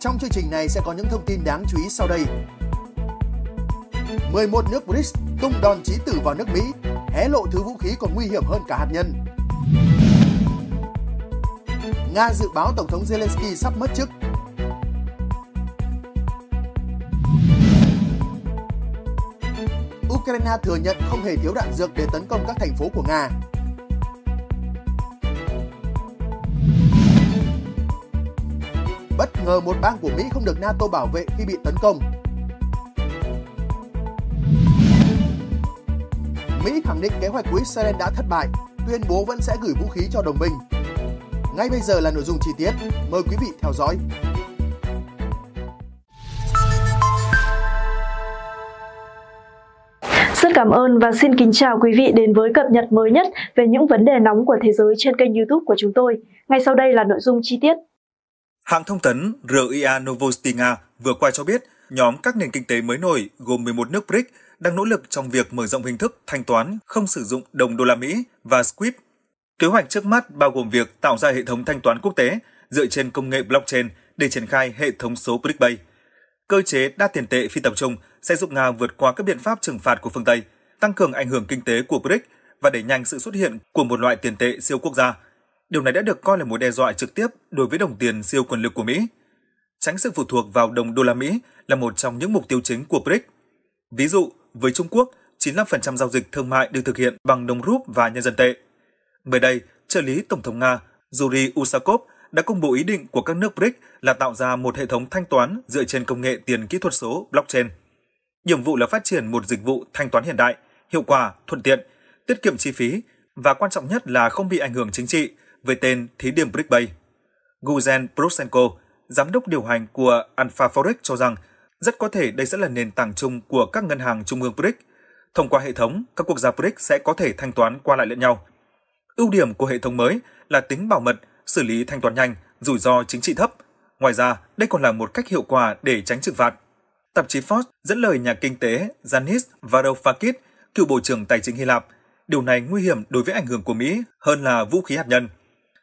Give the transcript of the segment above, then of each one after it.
Trong chương trình này sẽ có những thông tin đáng chú ý sau đây. 11 nước BRICS tung đòn chí tử vào nước Mỹ, hé lộ thứ vũ khí còn nguy hiểm hơn cả hạt nhân. Nga dự báo Tổng thống Zelensky sắp mất chức. Ukraine thừa nhận không hề thiếu đạn dược để tấn công các thành phố của Nga. bất ngờ một bang của Mỹ không được NATO bảo vệ khi bị tấn công. Mỹ khẳng định kế hoạch của Israel đã thất bại, tuyên bố vẫn sẽ gửi vũ khí cho đồng minh. Ngay bây giờ là nội dung chi tiết, mời quý vị theo dõi. Rất cảm ơn và xin kính chào quý vị đến với cập nhật mới nhất về những vấn đề nóng của thế giới trên kênh youtube của chúng tôi. Ngay sau đây là nội dung chi tiết. Hãng thông tấn RIA Novosti nga vừa qua cho biết nhóm các nền kinh tế mới nổi gồm 11 nước BRICS đang nỗ lực trong việc mở rộng hình thức thanh toán không sử dụng đồng đô la Mỹ và SWIFT. Kế hoạch trước mắt bao gồm việc tạo ra hệ thống thanh toán quốc tế dựa trên công nghệ blockchain để triển khai hệ thống số BRICS Cơ chế đa tiền tệ phi tập trung sẽ giúp Nga vượt qua các biện pháp trừng phạt của phương Tây, tăng cường ảnh hưởng kinh tế của BRICS và đẩy nhanh sự xuất hiện của một loại tiền tệ siêu quốc gia – điều này đã được coi là một đe dọa trực tiếp đối với đồng tiền siêu quyền lực của Mỹ. Tránh sự phụ thuộc vào đồng đô la Mỹ là một trong những mục tiêu chính của BRICS. Ví dụ, với Trung Quốc, 95% giao dịch thương mại được thực hiện bằng đồng rúp và nhân dân tệ. Mới đây, trợ lý Tổng thống Nga Yuri Usakov đã công bố ý định của các nước BRICS là tạo ra một hệ thống thanh toán dựa trên công nghệ tiền kỹ thuật số blockchain. Nhiệm vụ là phát triển một dịch vụ thanh toán hiện đại, hiệu quả, thuận tiện, tiết kiệm chi phí và quan trọng nhất là không bị ảnh hưởng chính trị, với tên thí điểm BrickBay. Guzen Prosenko, giám đốc điều hành của Alpha Forex cho rằng rất có thể đây sẽ là nền tảng chung của các ngân hàng trung ương BRICS. Thông qua hệ thống, các quốc gia BRICS sẽ có thể thanh toán qua lại lẫn nhau. Ưu điểm của hệ thống mới là tính bảo mật, xử lý thanh toán nhanh, rủi ro chính trị thấp. Ngoài ra, đây còn là một cách hiệu quả để tránh trừng phạt. Tạp chí Forbes dẫn lời nhà kinh tế Janis Varoufakis, cựu Bộ trưởng Tài chính Hy Lạp, điều này nguy hiểm đối với ảnh hưởng của Mỹ hơn là vũ khí hạt nhân.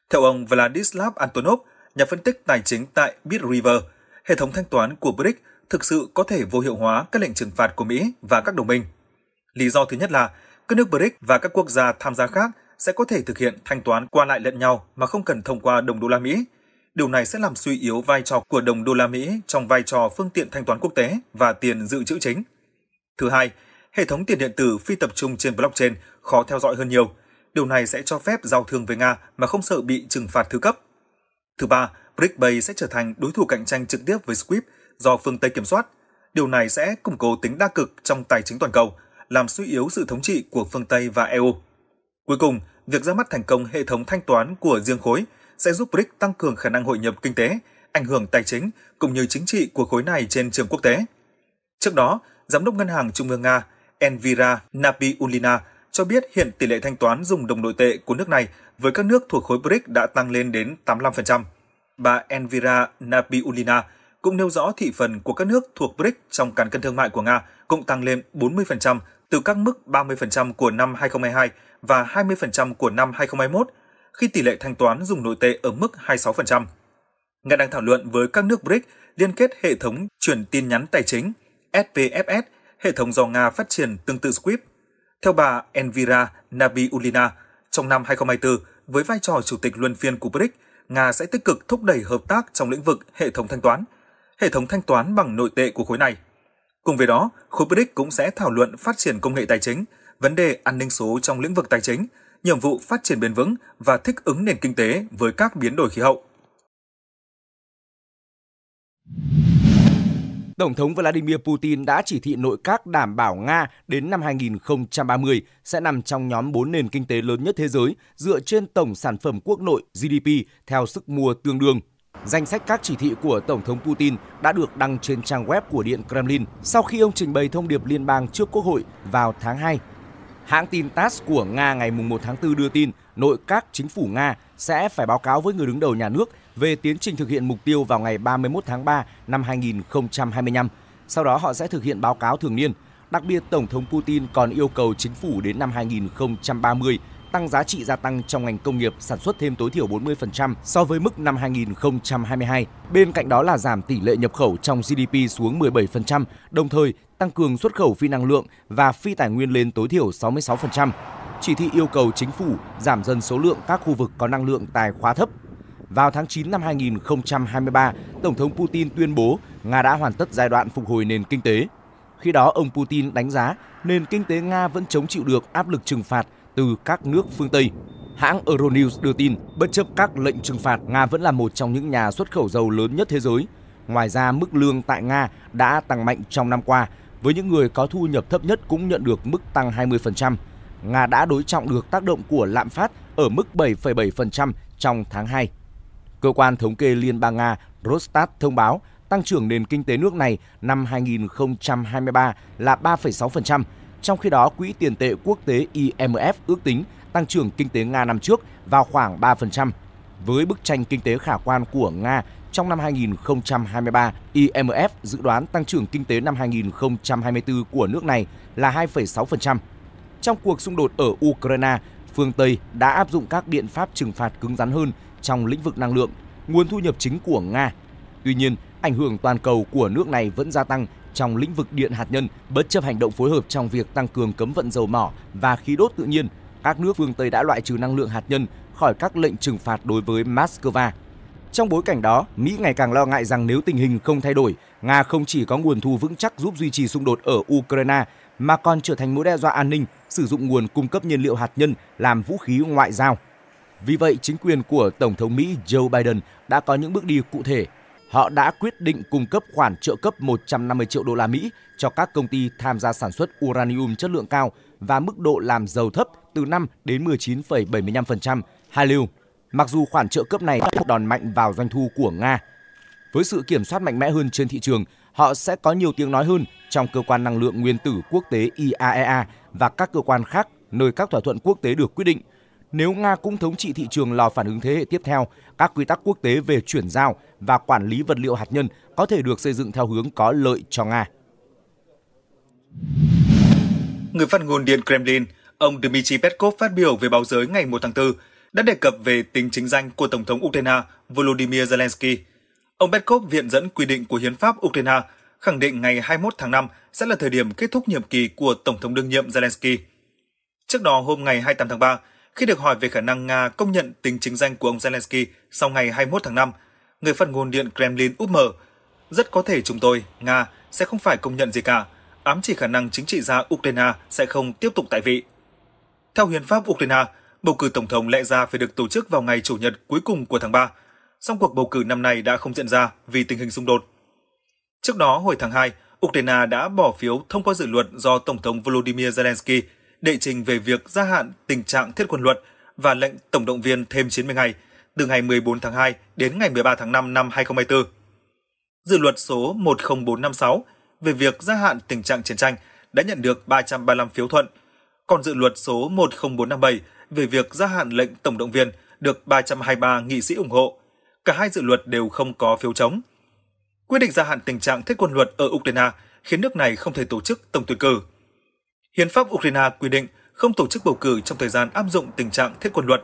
Theo ông Vladislav Antonov, nhà phân tích tài chính tại BitRiver, hệ thống thanh toán của BRICS thực sự có thể vô hiệu hóa các lệnh trừng phạt của Mỹ và các đồng minh. Lý do thứ nhất là các nước BRICS và các quốc gia tham gia khác sẽ có thể thực hiện thanh toán qua lại lẫn nhau mà không cần thông qua đồng đô la Mỹ. Điều này sẽ làm suy yếu vai trò của đồng đô la Mỹ trong vai trò phương tiện thanh toán quốc tế và tiền dự trữ chính. Thứ hai, hệ thống tiền điện tử phi tập trung trên blockchain khó theo dõi hơn nhiều – điều này sẽ cho phép giao thương với Nga mà không sợ bị trừng phạt thứ cấp. Thứ ba, BRICS sẽ trở thành đối thủ cạnh tranh trực tiếp với SWIFT do phương Tây kiểm soát. Điều này sẽ củng cố tính đa cực trong tài chính toàn cầu, làm suy yếu sự thống trị của phương Tây và EU. Cuối cùng, việc ra mắt thành công hệ thống thanh toán của riêng khối sẽ giúp BRICS tăng cường khả năng hội nhập kinh tế, ảnh hưởng tài chính cũng như chính trị của khối này trên trường quốc tế. Trước đó, Giám đốc Ngân hàng Trung ương Nga Envira Nabiulina cho biết hiện tỷ lệ thanh toán dùng đồng nội tệ của nước này với các nước thuộc khối BRICS đã tăng lên đến 85%. Bà Elvira Nabiulina cũng nêu rõ thị phần của các nước thuộc BRICS trong cán cân thương mại của Nga cũng tăng lên 40% từ các mức 30% của năm 2022 và 20% của năm 2021, khi tỷ lệ thanh toán dùng nội tệ ở mức 26%. Nga đang thảo luận với các nước BRICS liên kết hệ thống chuyển tin nhắn tài chính SPFS, hệ thống do Nga phát triển tương tự SWIFT theo bà Elvira Nabiulina, trong năm 2024, với vai trò chủ tịch luân phiên của BRICS, Nga sẽ tích cực thúc đẩy hợp tác trong lĩnh vực hệ thống thanh toán, hệ thống thanh toán bằng nội tệ của khối này. Cùng với đó, khối BRICS cũng sẽ thảo luận phát triển công nghệ tài chính, vấn đề an ninh số trong lĩnh vực tài chính, nhiệm vụ phát triển bền vững và thích ứng nền kinh tế với các biến đổi khí hậu. Tổng thống Vladimir Putin đã chỉ thị nội các đảm bảo Nga đến năm 2030 sẽ nằm trong nhóm 4 nền kinh tế lớn nhất thế giới dựa trên tổng sản phẩm quốc nội GDP theo sức mua tương đương. Danh sách các chỉ thị của Tổng thống Putin đã được đăng trên trang web của Điện Kremlin sau khi ông trình bày thông điệp liên bang trước Quốc hội vào tháng 2. Hãng tin TASS của Nga ngày 1 tháng 4 đưa tin nội các chính phủ Nga sẽ phải báo cáo với người đứng đầu nhà nước về tiến trình thực hiện mục tiêu vào ngày 31 tháng 3 năm 2025. Sau đó họ sẽ thực hiện báo cáo thường niên. Đặc biệt, Tổng thống Putin còn yêu cầu chính phủ đến năm 2030 tăng giá trị gia tăng trong ngành công nghiệp sản xuất thêm tối thiểu 40% so với mức năm 2022. Bên cạnh đó là giảm tỷ lệ nhập khẩu trong GDP xuống 17%, đồng thời tăng cường xuất khẩu phi năng lượng và phi tài nguyên lên tối thiểu 66%. Chỉ thị yêu cầu chính phủ giảm dần số lượng các khu vực có năng lượng tài khóa thấp vào tháng 9 năm 2023, Tổng thống Putin tuyên bố Nga đã hoàn tất giai đoạn phục hồi nền kinh tế. Khi đó, ông Putin đánh giá nền kinh tế Nga vẫn chống chịu được áp lực trừng phạt từ các nước phương Tây. Hãng Euronews đưa tin, bất chấp các lệnh trừng phạt, Nga vẫn là một trong những nhà xuất khẩu dầu lớn nhất thế giới. Ngoài ra, mức lương tại Nga đã tăng mạnh trong năm qua, với những người có thu nhập thấp nhất cũng nhận được mức tăng 20%. Nga đã đối trọng được tác động của lạm phát ở mức 7,7% trong tháng 2. Cơ quan thống kê Liên bang Nga Rostat thông báo tăng trưởng nền kinh tế nước này năm 2023 là 3,6%, trong khi đó Quỹ tiền tệ quốc tế IMF ước tính tăng trưởng kinh tế Nga năm trước vào khoảng 3%. Với bức tranh kinh tế khả quan của Nga trong năm 2023, IMF dự đoán tăng trưởng kinh tế năm 2024 của nước này là 2,6%. Trong cuộc xung đột ở Ukraine, phương Tây đã áp dụng các biện pháp trừng phạt cứng rắn hơn trong lĩnh vực năng lượng, nguồn thu nhập chính của Nga. Tuy nhiên, ảnh hưởng toàn cầu của nước này vẫn gia tăng trong lĩnh vực điện hạt nhân, bất chấp hành động phối hợp trong việc tăng cường cấm vận dầu mỏ và khí đốt tự nhiên, các nước phương Tây đã loại trừ năng lượng hạt nhân khỏi các lệnh trừng phạt đối với Moscow. Trong bối cảnh đó, Mỹ ngày càng lo ngại rằng nếu tình hình không thay đổi, Nga không chỉ có nguồn thu vững chắc giúp duy trì xung đột ở Ukraine mà còn trở thành mối đe dọa an ninh, sử dụng nguồn cung cấp nhiên liệu hạt nhân làm vũ khí ngoại giao. Vì vậy, chính quyền của Tổng thống Mỹ Joe Biden đã có những bước đi cụ thể. Họ đã quyết định cung cấp khoản trợ cấp 150 triệu đô la Mỹ cho các công ty tham gia sản xuất uranium chất lượng cao và mức độ làm giàu thấp từ 5 đến 19,75% hai lưu. Mặc dù khoản trợ cấp này đòn mạnh vào doanh thu của Nga, với sự kiểm soát mạnh mẽ hơn trên thị trường, họ sẽ có nhiều tiếng nói hơn trong cơ quan năng lượng nguyên tử quốc tế IAEA e và các cơ quan khác nơi các thỏa thuận quốc tế được quyết định – nếu Nga cũng thống trị thị trường lò phản ứng thế hệ tiếp theo, các quy tắc quốc tế về chuyển giao và quản lý vật liệu hạt nhân có thể được xây dựng theo hướng có lợi cho Nga. Người phát ngôn Điện Kremlin, ông Dmitry Peskov phát biểu về báo giới ngày 1 tháng 4 đã đề cập về tính chính danh của Tổng thống Ukraine Volodymyr Zelensky. Ông Peskov viện dẫn quy định của Hiến pháp Ukraine khẳng định ngày 21 tháng 5 sẽ là thời điểm kết thúc nhiệm kỳ của Tổng thống đương nhiệm Zelensky. Trước đó hôm ngày 28 tháng 3, khi được hỏi về khả năng Nga công nhận tính chính danh của ông Zelensky sau ngày 21 tháng 5, người phát ngôn Điện Kremlin úp mở, rất có thể chúng tôi, Nga, sẽ không phải công nhận gì cả, ám chỉ khả năng chính trị gia Ukraine sẽ không tiếp tục tại vị. Theo hiến pháp Ukraine, bầu cử tổng thống lẽ ra phải được tổ chức vào ngày Chủ nhật cuối cùng của tháng 3, song cuộc bầu cử năm nay đã không diễn ra vì tình hình xung đột. Trước đó, hồi tháng 2, Ukraine đã bỏ phiếu thông qua dự luật do Tổng thống Volodymyr Zelensky đệ trình về việc gia hạn tình trạng thiết quân luật và lệnh tổng động viên thêm 90 ngày từ ngày 14 tháng 2 đến ngày 13 tháng 5 năm 2024. Dự luật số 10456 về việc gia hạn tình trạng chiến tranh đã nhận được 335 phiếu thuận, còn dự luật số 10457 về việc gia hạn lệnh tổng động viên được 323 nghị sĩ ủng hộ. Cả hai dự luật đều không có phiếu chống. Quyết định gia hạn tình trạng thiết quân luật ở Ukraine khiến nước này không thể tổ chức tổng tuyển cử. Hiến pháp Ukraine quy định không tổ chức bầu cử trong thời gian áp dụng tình trạng thiết quân luật.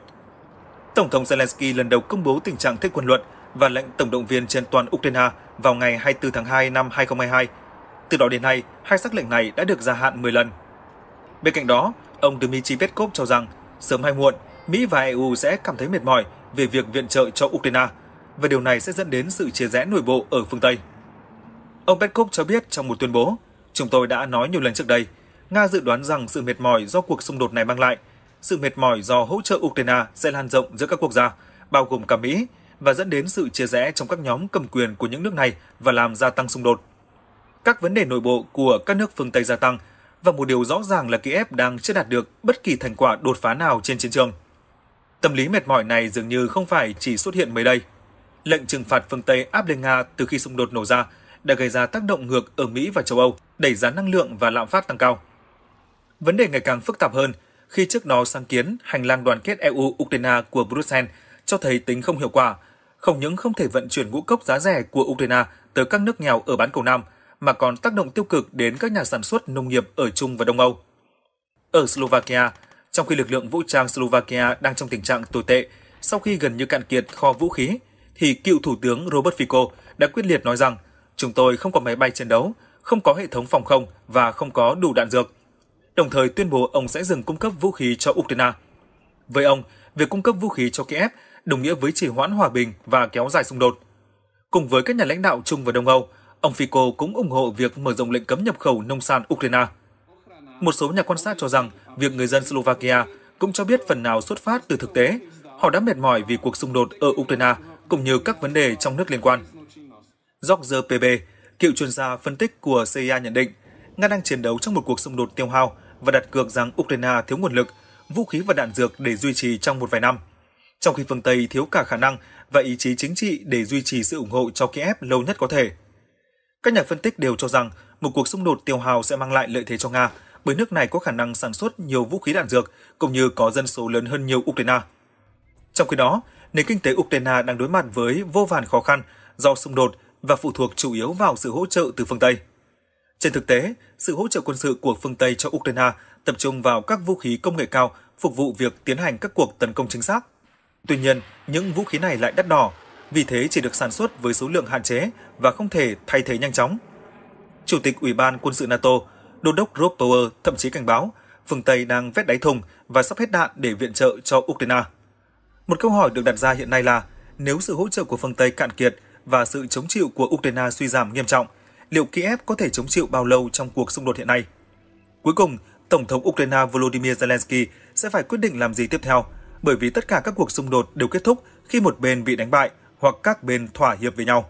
Tổng thống Zelensky lần đầu công bố tình trạng thiết quân luật và lệnh tổng động viên trên toàn Ukraine vào ngày 24 tháng 2 năm 2022. Từ đó đến nay, hai sắc lệnh này đã được gia hạn 10 lần. Bên cạnh đó, ông Dmitry Peskov cho rằng sớm hay muộn, Mỹ và EU sẽ cảm thấy mệt mỏi về việc viện trợ cho Ukraine và điều này sẽ dẫn đến sự chia rẽ nội bộ ở phương Tây. Ông Peskov cho biết trong một tuyên bố, chúng tôi đã nói nhiều lần trước đây, Nga dự đoán rằng sự mệt mỏi do cuộc xung đột này mang lại, sự mệt mỏi do hỗ trợ Ukraine sẽ lan rộng giữa các quốc gia, bao gồm cả Mỹ, và dẫn đến sự chia rẽ trong các nhóm cầm quyền của những nước này và làm gia tăng xung đột. Các vấn đề nội bộ của các nước phương Tây gia tăng và một điều rõ ràng là Kiev đang chưa đạt được bất kỳ thành quả đột phá nào trên chiến trường. Tâm lý mệt mỏi này dường như không phải chỉ xuất hiện mới đây. Lệnh trừng phạt phương Tây áp lên Nga từ khi xung đột nổ ra đã gây ra tác động ngược ở Mỹ và châu Âu, đẩy giá năng lượng và lạm phát tăng cao vấn đề ngày càng phức tạp hơn khi trước đó sáng kiến hành lang đoàn kết EU-Ukraine của Brussels cho thấy tính không hiệu quả, không những không thể vận chuyển ngũ cốc giá rẻ của Ukraine tới các nước nghèo ở bán cầu Nam, mà còn tác động tiêu cực đến các nhà sản xuất nông nghiệp ở Trung và Đông Âu. Ở Slovakia, trong khi lực lượng vũ trang Slovakia đang trong tình trạng tồi tệ, sau khi gần như cạn kiệt kho vũ khí, thì cựu Thủ tướng Robert Fico đã quyết liệt nói rằng chúng tôi không có máy bay chiến đấu, không có hệ thống phòng không và không có đủ đạn dược đồng thời tuyên bố ông sẽ dừng cung cấp vũ khí cho Ukraine. Với ông, việc cung cấp vũ khí cho Kiev đồng nghĩa với trì hoãn hòa bình và kéo dài xung đột. Cùng với các nhà lãnh đạo Trung và Đông Âu, ông Fico cũng ủng hộ việc mở rộng lệnh cấm nhập khẩu nông sản Ukraine. Một số nhà quan sát cho rằng việc người dân Slovakia cũng cho biết phần nào xuất phát từ thực tế, họ đã mệt mỏi vì cuộc xung đột ở Ukraine cũng như các vấn đề trong nước liên quan. George PB, cựu chuyên gia phân tích của CIA nhận định, Nga đang chiến đấu trong một cuộc xung đột tiêu hao và đặt cược rằng Ukraine thiếu nguồn lực, vũ khí và đạn dược để duy trì trong một vài năm, trong khi phương Tây thiếu cả khả năng và ý chí chính trị để duy trì sự ủng hộ cho Kiev lâu nhất có thể. Các nhà phân tích đều cho rằng một cuộc xung đột tiêu hao sẽ mang lại lợi thế cho Nga bởi nước này có khả năng sản xuất nhiều vũ khí đạn dược cũng như có dân số lớn hơn nhiều Ukraine. Trong khi đó, nền kinh tế Ukraine đang đối mặt với vô vàn khó khăn do xung đột và phụ thuộc chủ yếu vào sự hỗ trợ từ phương Tây. Trên thực tế, sự hỗ trợ quân sự của phương Tây cho Ukraine tập trung vào các vũ khí công nghệ cao phục vụ việc tiến hành các cuộc tấn công chính xác. Tuy nhiên, những vũ khí này lại đắt đỏ, vì thế chỉ được sản xuất với số lượng hạn chế và không thể thay thế nhanh chóng. Chủ tịch Ủy ban Quân sự NATO, Đô đốc Rob Power thậm chí cảnh báo phương Tây đang vét đáy thùng và sắp hết đạn để viện trợ cho Ukraine. Một câu hỏi được đặt ra hiện nay là nếu sự hỗ trợ của phương Tây cạn kiệt và sự chống chịu của Ukraine suy giảm nghiêm trọng – liệu Kiev có thể chống chịu bao lâu trong cuộc xung đột hiện nay. Cuối cùng, Tổng thống Ukraine Volodymyr Zelensky sẽ phải quyết định làm gì tiếp theo, bởi vì tất cả các cuộc xung đột đều kết thúc khi một bên bị đánh bại hoặc các bên thỏa hiệp với nhau.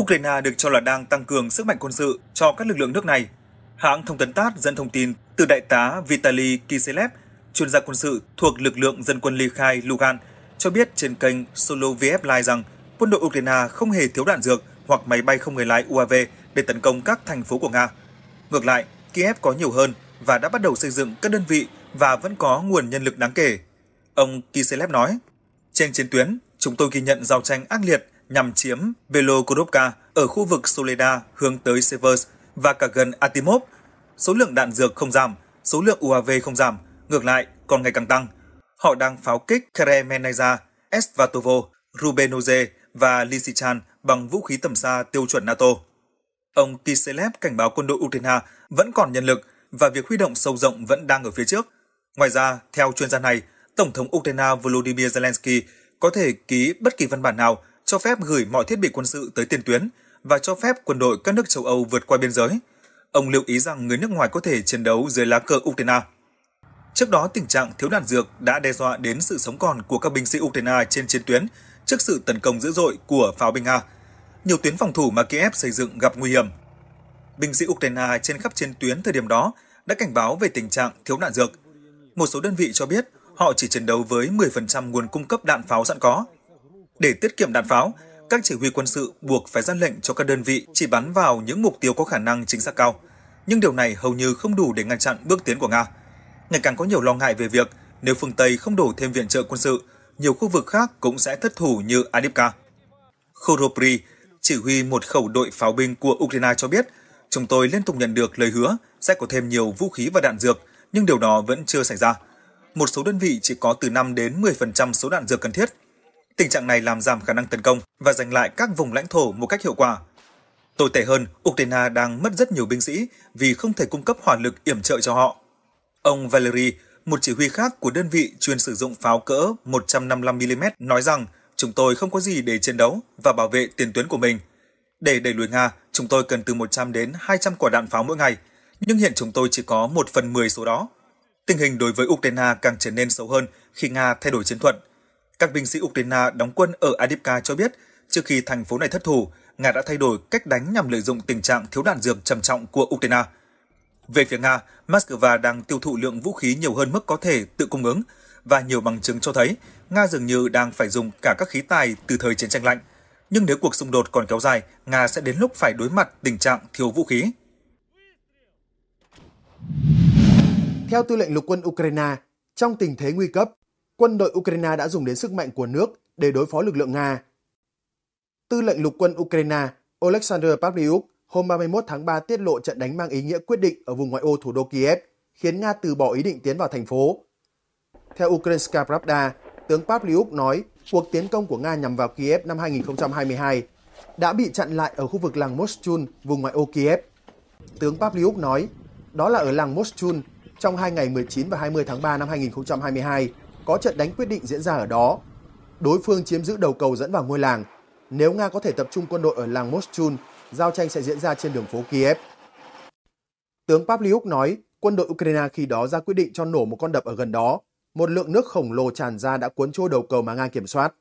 Ukraine được cho là đang tăng cường sức mạnh quân sự cho các lực lượng nước này. Hãng thông tấn TASS dẫn thông tin từ đại tá Vitaly Kiselev, chuyên gia quân sự thuộc lực lượng dân quân ly khai Lugan, cho biết trên kênh Soloviev Live rằng – quân đội Ukraine không hề thiếu đạn dược hoặc máy bay không người lái UAV để tấn công các thành phố của Nga. Ngược lại, Kiev có nhiều hơn và đã bắt đầu xây dựng các đơn vị và vẫn có nguồn nhân lực đáng kể. Ông Kiselev nói, trên chiến tuyến, chúng tôi ghi nhận giao tranh ác liệt nhằm chiếm Velokorovka ở khu vực Soleda hướng tới Severs và cả gần Atimov. Số lượng đạn dược không giảm, số lượng UAV không giảm, ngược lại còn ngày càng tăng. Họ đang pháo kích Kremenaiza, Estvatovo, Rubenoze và Lysychan bằng vũ khí tầm xa tiêu chuẩn NATO. Ông Kiselev cảnh báo quân đội Ukraine vẫn còn nhân lực và việc huy động sâu rộng vẫn đang ở phía trước. Ngoài ra, theo chuyên gia này, Tổng thống Ukraine Volodymyr Zelensky có thể ký bất kỳ văn bản nào cho phép gửi mọi thiết bị quân sự tới tiền tuyến và cho phép quân đội các nước châu Âu vượt qua biên giới. Ông lưu ý rằng người nước ngoài có thể chiến đấu dưới lá cờ Ukraine. Trước đó, tình trạng thiếu đạn dược đã đe dọa đến sự sống còn của các binh sĩ Ukraine trên chiến tuyến trước sự tấn công dữ dội của pháo binh Nga. Nhiều tuyến phòng thủ mà Kiev xây dựng gặp nguy hiểm. Binh sĩ Ukraine trên khắp chiến tuyến thời điểm đó đã cảnh báo về tình trạng thiếu đạn dược. Một số đơn vị cho biết họ chỉ chiến đấu với 10% nguồn cung cấp đạn pháo sẵn có. Để tiết kiệm đạn pháo, các chỉ huy quân sự buộc phải ra lệnh cho các đơn vị chỉ bắn vào những mục tiêu có khả năng chính xác cao. Nhưng điều này hầu như không đủ để ngăn chặn bước tiến của Nga. Ngày càng có nhiều lo ngại về việc nếu phương Tây không đổ thêm viện trợ quân sự, nhiều khu vực khác cũng sẽ thất thủ như Adipka. Khoropri, chỉ huy một khẩu đội pháo binh của Ukraine cho biết, chúng tôi liên tục nhận được lời hứa sẽ có thêm nhiều vũ khí và đạn dược, nhưng điều đó vẫn chưa xảy ra. Một số đơn vị chỉ có từ 5 đến 10% số đạn dược cần thiết. Tình trạng này làm giảm khả năng tấn công và giành lại các vùng lãnh thổ một cách hiệu quả. Tồi tệ hơn, Ukraine đang mất rất nhiều binh sĩ vì không thể cung cấp hỏa lực yểm trợ cho họ. Ông Valery, một chỉ huy khác của đơn vị chuyên sử dụng pháo cỡ 155mm nói rằng chúng tôi không có gì để chiến đấu và bảo vệ tiền tuyến của mình. Để đẩy lùi Nga, chúng tôi cần từ 100 đến 200 quả đạn pháo mỗi ngày, nhưng hiện chúng tôi chỉ có 1 phần 10 số đó. Tình hình đối với Ukraine càng trở nên xấu hơn khi Nga thay đổi chiến thuật. Các binh sĩ Ukraine đóng quân ở Adipka cho biết, trước khi thành phố này thất thủ, Nga đã thay đổi cách đánh nhằm lợi dụng tình trạng thiếu đạn dược trầm trọng của Ukraine – về phía Nga, Moscow đang tiêu thụ lượng vũ khí nhiều hơn mức có thể tự cung ứng và nhiều bằng chứng cho thấy Nga dường như đang phải dùng cả các khí tài từ thời chiến tranh lạnh. Nhưng nếu cuộc xung đột còn kéo dài, Nga sẽ đến lúc phải đối mặt tình trạng thiếu vũ khí. Theo tư lệnh lục quân Ukraine, trong tình thế nguy cấp, quân đội Ukraine đã dùng đến sức mạnh của nước để đối phó lực lượng Nga. Tư lệnh lục quân Ukraine oleksandr Pavlyuk hôm 31 tháng 3 tiết lộ trận đánh mang ý nghĩa quyết định ở vùng ngoại ô thủ đô Kiev, khiến Nga từ bỏ ý định tiến vào thành phố. Theo Ukrainska Pravda, tướng Pavliuk nói cuộc tiến công của Nga nhằm vào Kiev năm 2022 đã bị chặn lại ở khu vực làng Moschun, vùng ngoại ô Kiev. Tướng Pavliuk nói, đó là ở làng Moschun, trong hai ngày 19 và 20 tháng 3 năm 2022, có trận đánh quyết định diễn ra ở đó. Đối phương chiếm giữ đầu cầu dẫn vào ngôi làng. Nếu Nga có thể tập trung quân đội ở làng Moschun giao tranh sẽ diễn ra trên đường phố Kiev. Tướng Pavliuk nói quân đội Ukraine khi đó ra quyết định cho nổ một con đập ở gần đó. Một lượng nước khổng lồ tràn ra đã cuốn trôi đầu cầu mà Nga kiểm soát.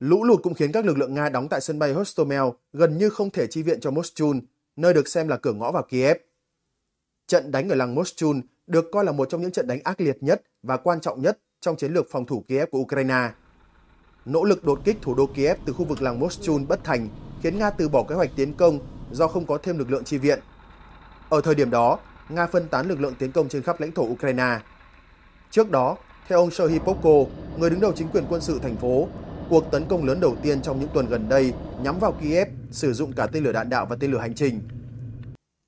Lũ lụt cũng khiến các lực lượng Nga đóng tại sân bay Hostomel gần như không thể chi viện cho Moschun, nơi được xem là cửa ngõ vào Kiev. Trận đánh ở làng Moschun được coi là một trong những trận đánh ác liệt nhất và quan trọng nhất trong chiến lược phòng thủ Kiev của Ukraine nỗ lực đột kích thủ đô Kiev từ khu vực làng Moschun bất thành khiến Nga từ bỏ kế hoạch tiến công do không có thêm lực lượng chi viện. Ở thời điểm đó, Nga phân tán lực lượng tiến công trên khắp lãnh thổ Ukraine. Trước đó, theo ông Serhiy Popko, người đứng đầu chính quyền quân sự thành phố, cuộc tấn công lớn đầu tiên trong những tuần gần đây nhắm vào Kiev sử dụng cả tên lửa đạn đạo và tên lửa hành trình.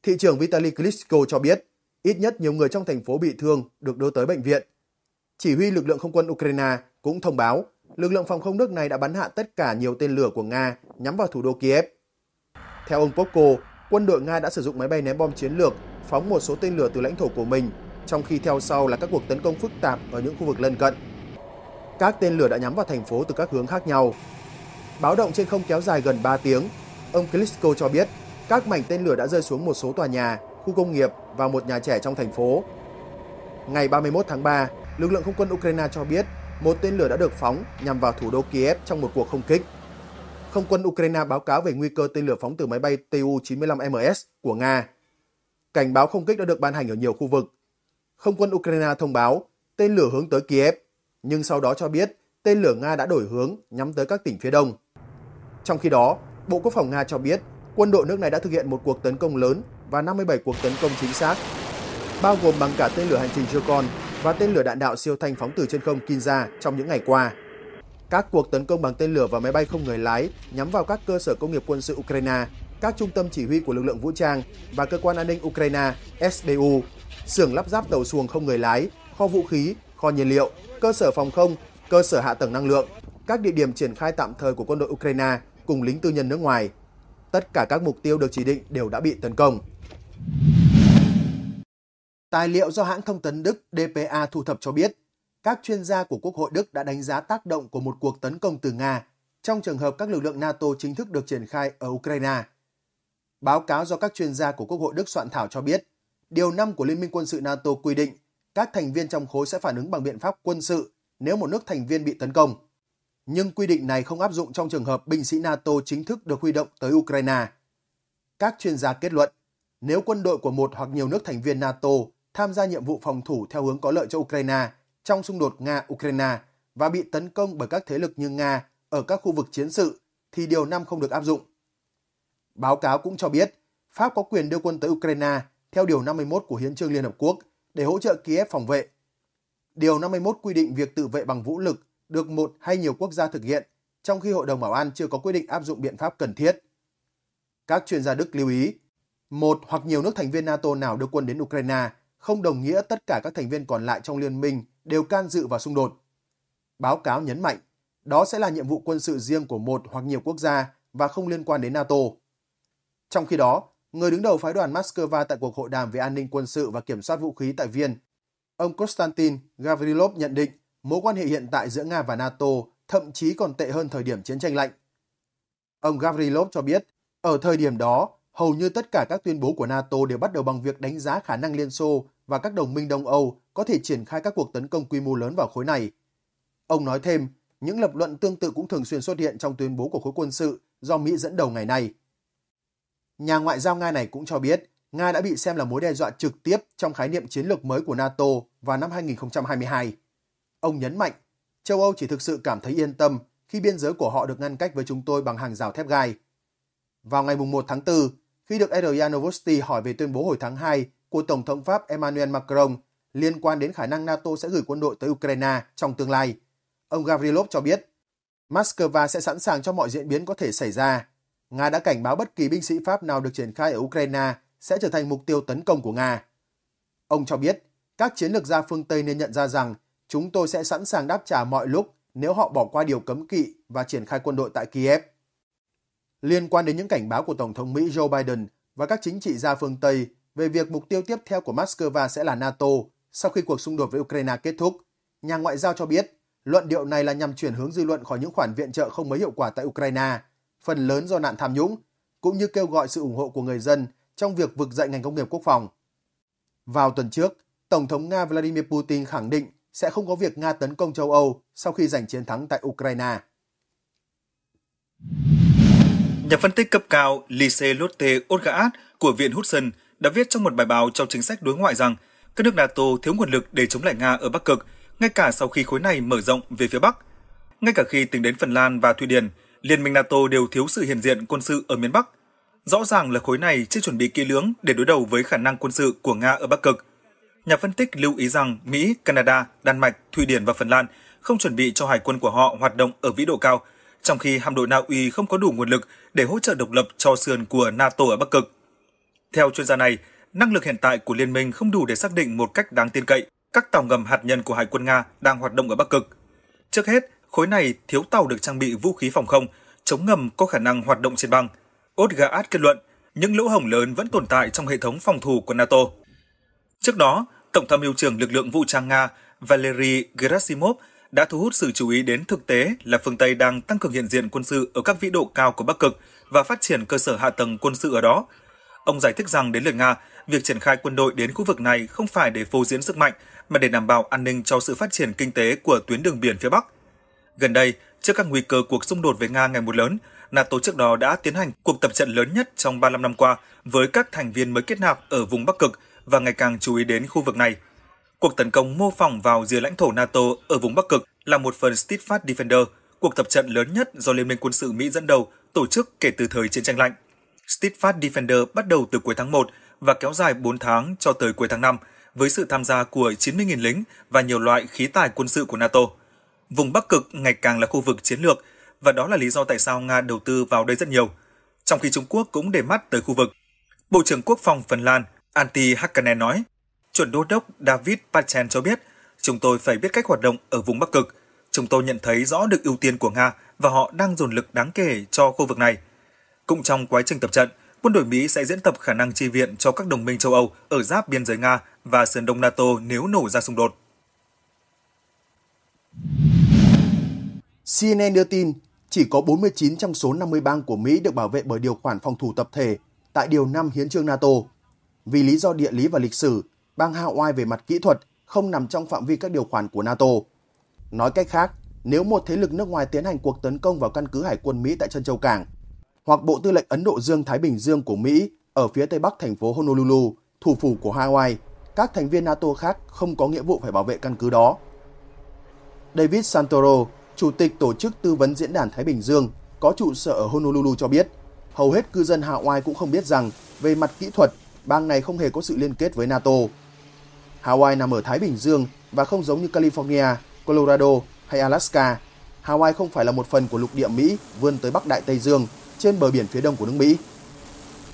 Thị trưởng Vitaly Klitschko cho biết, ít nhất nhiều người trong thành phố bị thương được đưa tới bệnh viện. Chỉ huy lực lượng không quân Ukraine cũng thông báo lực lượng phòng không nước này đã bắn hạ tất cả nhiều tên lửa của Nga nhắm vào thủ đô Kiev. Theo ông Popko, quân đội Nga đã sử dụng máy bay ném bom chiến lược phóng một số tên lửa từ lãnh thổ của mình, trong khi theo sau là các cuộc tấn công phức tạp ở những khu vực lân cận. Các tên lửa đã nhắm vào thành phố từ các hướng khác nhau. Báo động trên không kéo dài gần 3 tiếng. Ông Klitschko cho biết các mảnh tên lửa đã rơi xuống một số tòa nhà, khu công nghiệp và một nhà trẻ trong thành phố. Ngày 31 tháng 3, lực lượng không quân Ukraine cho biết một tên lửa đã được phóng nhằm vào thủ đô Kiev trong một cuộc không kích. Không quân Ukraine báo cáo về nguy cơ tên lửa phóng từ máy bay Tu-95MS của Nga. Cảnh báo không kích đã được ban hành ở nhiều khu vực. Không quân Ukraine thông báo tên lửa hướng tới Kiev, nhưng sau đó cho biết tên lửa Nga đã đổi hướng nhắm tới các tỉnh phía đông. Trong khi đó, Bộ Quốc phòng Nga cho biết quân đội nước này đã thực hiện một cuộc tấn công lớn và 57 cuộc tấn công chính xác, bao gồm bằng cả tên lửa hành trình Jokon và tên lửa đạn đạo siêu thanh phóng từ trên không Kinza trong những ngày qua. Các cuộc tấn công bằng tên lửa và máy bay không người lái nhắm vào các cơ sở công nghiệp quân sự Ukraine, các trung tâm chỉ huy của lực lượng vũ trang và cơ quan an ninh Ukraine SBU, xưởng lắp ráp tàu xuồng không người lái, kho vũ khí, kho nhiên liệu, cơ sở phòng không, cơ sở hạ tầng năng lượng, các địa điểm triển khai tạm thời của quân đội Ukraine cùng lính tư nhân nước ngoài. Tất cả các mục tiêu được chỉ định đều đã bị tấn công. Tài liệu do hãng thông tấn Đức DPA thu thập cho biết, các chuyên gia của Quốc hội Đức đã đánh giá tác động của một cuộc tấn công từ Nga trong trường hợp các lực lượng NATO chính thức được triển khai ở Ukraine. Báo cáo do các chuyên gia của Quốc hội Đức soạn thảo cho biết, điều 5 của Liên minh quân sự NATO quy định các thành viên trong khối sẽ phản ứng bằng biện pháp quân sự nếu một nước thành viên bị tấn công. Nhưng quy định này không áp dụng trong trường hợp binh sĩ NATO chính thức được huy động tới Ukraine. Các chuyên gia kết luận, nếu quân đội của một hoặc nhiều nước thành viên NATO tham gia nhiệm vụ phòng thủ theo hướng có lợi cho Ukraine trong xung đột Nga-Ukraine và bị tấn công bởi các thế lực như Nga ở các khu vực chiến sự thì điều năm không được áp dụng. Báo cáo cũng cho biết, Pháp có quyền đưa quân tới Ukraine theo điều 51 của Hiến trương Liên Hợp Quốc để hỗ trợ Kiev phòng vệ. Điều 51 quy định việc tự vệ bằng vũ lực được một hay nhiều quốc gia thực hiện, trong khi Hội đồng Bảo an chưa có quyết định áp dụng biện pháp cần thiết. Các chuyên gia Đức lưu ý, một hoặc nhiều nước thành viên NATO nào đưa quân đến Ukraine không đồng nghĩa tất cả các thành viên còn lại trong liên minh đều can dự vào xung đột. Báo cáo nhấn mạnh, đó sẽ là nhiệm vụ quân sự riêng của một hoặc nhiều quốc gia và không liên quan đến NATO. Trong khi đó, người đứng đầu phái đoàn Moscow tại cuộc hội đàm về an ninh quân sự và kiểm soát vũ khí tại Viên, ông Konstantin Gavrilov nhận định mối quan hệ hiện tại giữa Nga và NATO thậm chí còn tệ hơn thời điểm chiến tranh lạnh. Ông Gavrilov cho biết, ở thời điểm đó, hầu như tất cả các tuyên bố của NATO đều bắt đầu bằng việc đánh giá khả năng Liên Xô và các đồng minh Đông Âu có thể triển khai các cuộc tấn công quy mô lớn vào khối này. Ông nói thêm, những lập luận tương tự cũng thường xuyên xuất hiện trong tuyên bố của khối quân sự do Mỹ dẫn đầu ngày nay. Nhà ngoại giao Nga này cũng cho biết, Nga đã bị xem là mối đe dọa trực tiếp trong khái niệm chiến lược mới của NATO vào năm 2022. Ông nhấn mạnh, châu Âu chỉ thực sự cảm thấy yên tâm khi biên giới của họ được ngăn cách với chúng tôi bằng hàng rào thép gai. Vào ngày 1 tháng 4, khi được RIA Novosti hỏi về tuyên bố hồi tháng 2 của Tổng thống Pháp Emmanuel Macron liên quan đến khả năng NATO sẽ gửi quân đội tới Ukraine trong tương lai. Ông Gavrilov cho biết, Moscow sẽ sẵn sàng cho mọi diễn biến có thể xảy ra. Nga đã cảnh báo bất kỳ binh sĩ Pháp nào được triển khai ở Ukraine sẽ trở thành mục tiêu tấn công của Nga. Ông cho biết, các chiến lược gia phương Tây nên nhận ra rằng chúng tôi sẽ sẵn sàng đáp trả mọi lúc nếu họ bỏ qua điều cấm kỵ và triển khai quân đội tại Kiev liên quan đến những cảnh báo của Tổng thống Mỹ Joe Biden và các chính trị gia phương Tây về việc mục tiêu tiếp theo của Moscow sẽ là NATO sau khi cuộc xung đột với Ukraine kết thúc. Nhà ngoại giao cho biết, luận điệu này là nhằm chuyển hướng dư luận khỏi những khoản viện trợ không mấy hiệu quả tại Ukraine, phần lớn do nạn tham nhũng, cũng như kêu gọi sự ủng hộ của người dân trong việc vực dậy ngành công nghiệp quốc phòng. Vào tuần trước, Tổng thống Nga Vladimir Putin khẳng định sẽ không có việc Nga tấn công châu Âu sau khi giành chiến thắng tại Ukraine. Nhà phân tích cấp cao Lise Lotte Odgaard của Viện Hudson đã viết trong một bài báo trong chính sách đối ngoại rằng các nước NATO thiếu nguồn lực để chống lại Nga ở Bắc Cực, ngay cả sau khi khối này mở rộng về phía Bắc. Ngay cả khi tính đến Phần Lan và Thụy Điển, Liên minh NATO đều thiếu sự hiện diện quân sự ở miền Bắc. Rõ ràng là khối này chưa chuẩn bị kỹ lưỡng để đối đầu với khả năng quân sự của Nga ở Bắc Cực. Nhà phân tích lưu ý rằng Mỹ, Canada, Đan Mạch, Thụy Điển và Phần Lan không chuẩn bị cho hải quân của họ hoạt động ở vĩ độ cao – trong khi hạm đội Na Uy không có đủ nguồn lực để hỗ trợ độc lập cho sườn của NATO ở Bắc Cực. Theo chuyên gia này, năng lực hiện tại của liên minh không đủ để xác định một cách đáng tin cậy các tàu ngầm hạt nhân của Hải quân Nga đang hoạt động ở Bắc Cực. Trước hết, khối này thiếu tàu được trang bị vũ khí phòng không, chống ngầm có khả năng hoạt động trên băng. Odgaard kết luận, những lỗ hổng lớn vẫn tồn tại trong hệ thống phòng thủ của NATO. Trước đó, Tổng tham mưu trưởng lực lượng vũ trang Nga Valery Gerasimov đã thu hút sự chú ý đến thực tế là phương Tây đang tăng cường hiện diện quân sự ở các vĩ độ cao của Bắc Cực và phát triển cơ sở hạ tầng quân sự ở đó. Ông giải thích rằng đến lượt Nga, việc triển khai quân đội đến khu vực này không phải để phô diễn sức mạnh mà để đảm bảo an ninh cho sự phát triển kinh tế của tuyến đường biển phía Bắc. Gần đây, trước các nguy cơ cuộc xung đột với Nga ngày một lớn, NATO trước đó đã tiến hành cuộc tập trận lớn nhất trong 35 năm qua với các thành viên mới kết nạp ở vùng Bắc Cực và ngày càng chú ý đến khu vực này – Cuộc tấn công mô phỏng vào dưới lãnh thổ NATO ở vùng Bắc Cực là một phần Steadfast Defender, cuộc tập trận lớn nhất do Liên minh quân sự Mỹ dẫn đầu tổ chức kể từ thời chiến tranh lạnh. Steadfast Defender bắt đầu từ cuối tháng 1 và kéo dài 4 tháng cho tới cuối tháng 5 với sự tham gia của 90.000 lính và nhiều loại khí tài quân sự của NATO. Vùng Bắc Cực ngày càng là khu vực chiến lược và đó là lý do tại sao Nga đầu tư vào đây rất nhiều. Trong khi Trung Quốc cũng để mắt tới khu vực. Bộ trưởng Quốc phòng Phần Lan Antti Hakkanen nói, Chuẩn đô đốc David Pachen cho biết, chúng tôi phải biết cách hoạt động ở vùng Bắc Cực. Chúng tôi nhận thấy rõ được ưu tiên của Nga và họ đang dồn lực đáng kể cho khu vực này. Cũng trong quá trình tập trận, quân đội Mỹ sẽ diễn tập khả năng chi viện cho các đồng minh châu Âu ở giáp biên giới Nga và sườn đông NATO nếu nổ ra xung đột. CNN đưa tin, chỉ có 49 trong số 50 bang của Mỹ được bảo vệ bởi điều khoản phòng thủ tập thể tại Điều 5 Hiến trương NATO. Vì lý do địa lý và lịch sử, bang Hawaii về mặt kỹ thuật không nằm trong phạm vi các điều khoản của NATO. Nói cách khác, nếu một thế lực nước ngoài tiến hành cuộc tấn công vào căn cứ hải quân Mỹ tại Trân Châu Cảng, hoặc Bộ Tư lệnh Ấn Độ Dương Thái Bình Dương của Mỹ ở phía tây bắc thành phố Honolulu, thủ phủ của Hawaii, các thành viên NATO khác không có nghĩa vụ phải bảo vệ căn cứ đó. David Santoro, chủ tịch tổ chức tư vấn diễn đàn Thái Bình Dương, có trụ sở ở Honolulu cho biết, hầu hết cư dân Hawaii cũng không biết rằng về mặt kỹ thuật, bang này không hề có sự liên kết với NATO Hawaii nằm ở Thái Bình Dương và không giống như California, Colorado hay Alaska. Hawaii không phải là một phần của lục địa Mỹ vươn tới Bắc Đại Tây Dương trên bờ biển phía đông của nước Mỹ.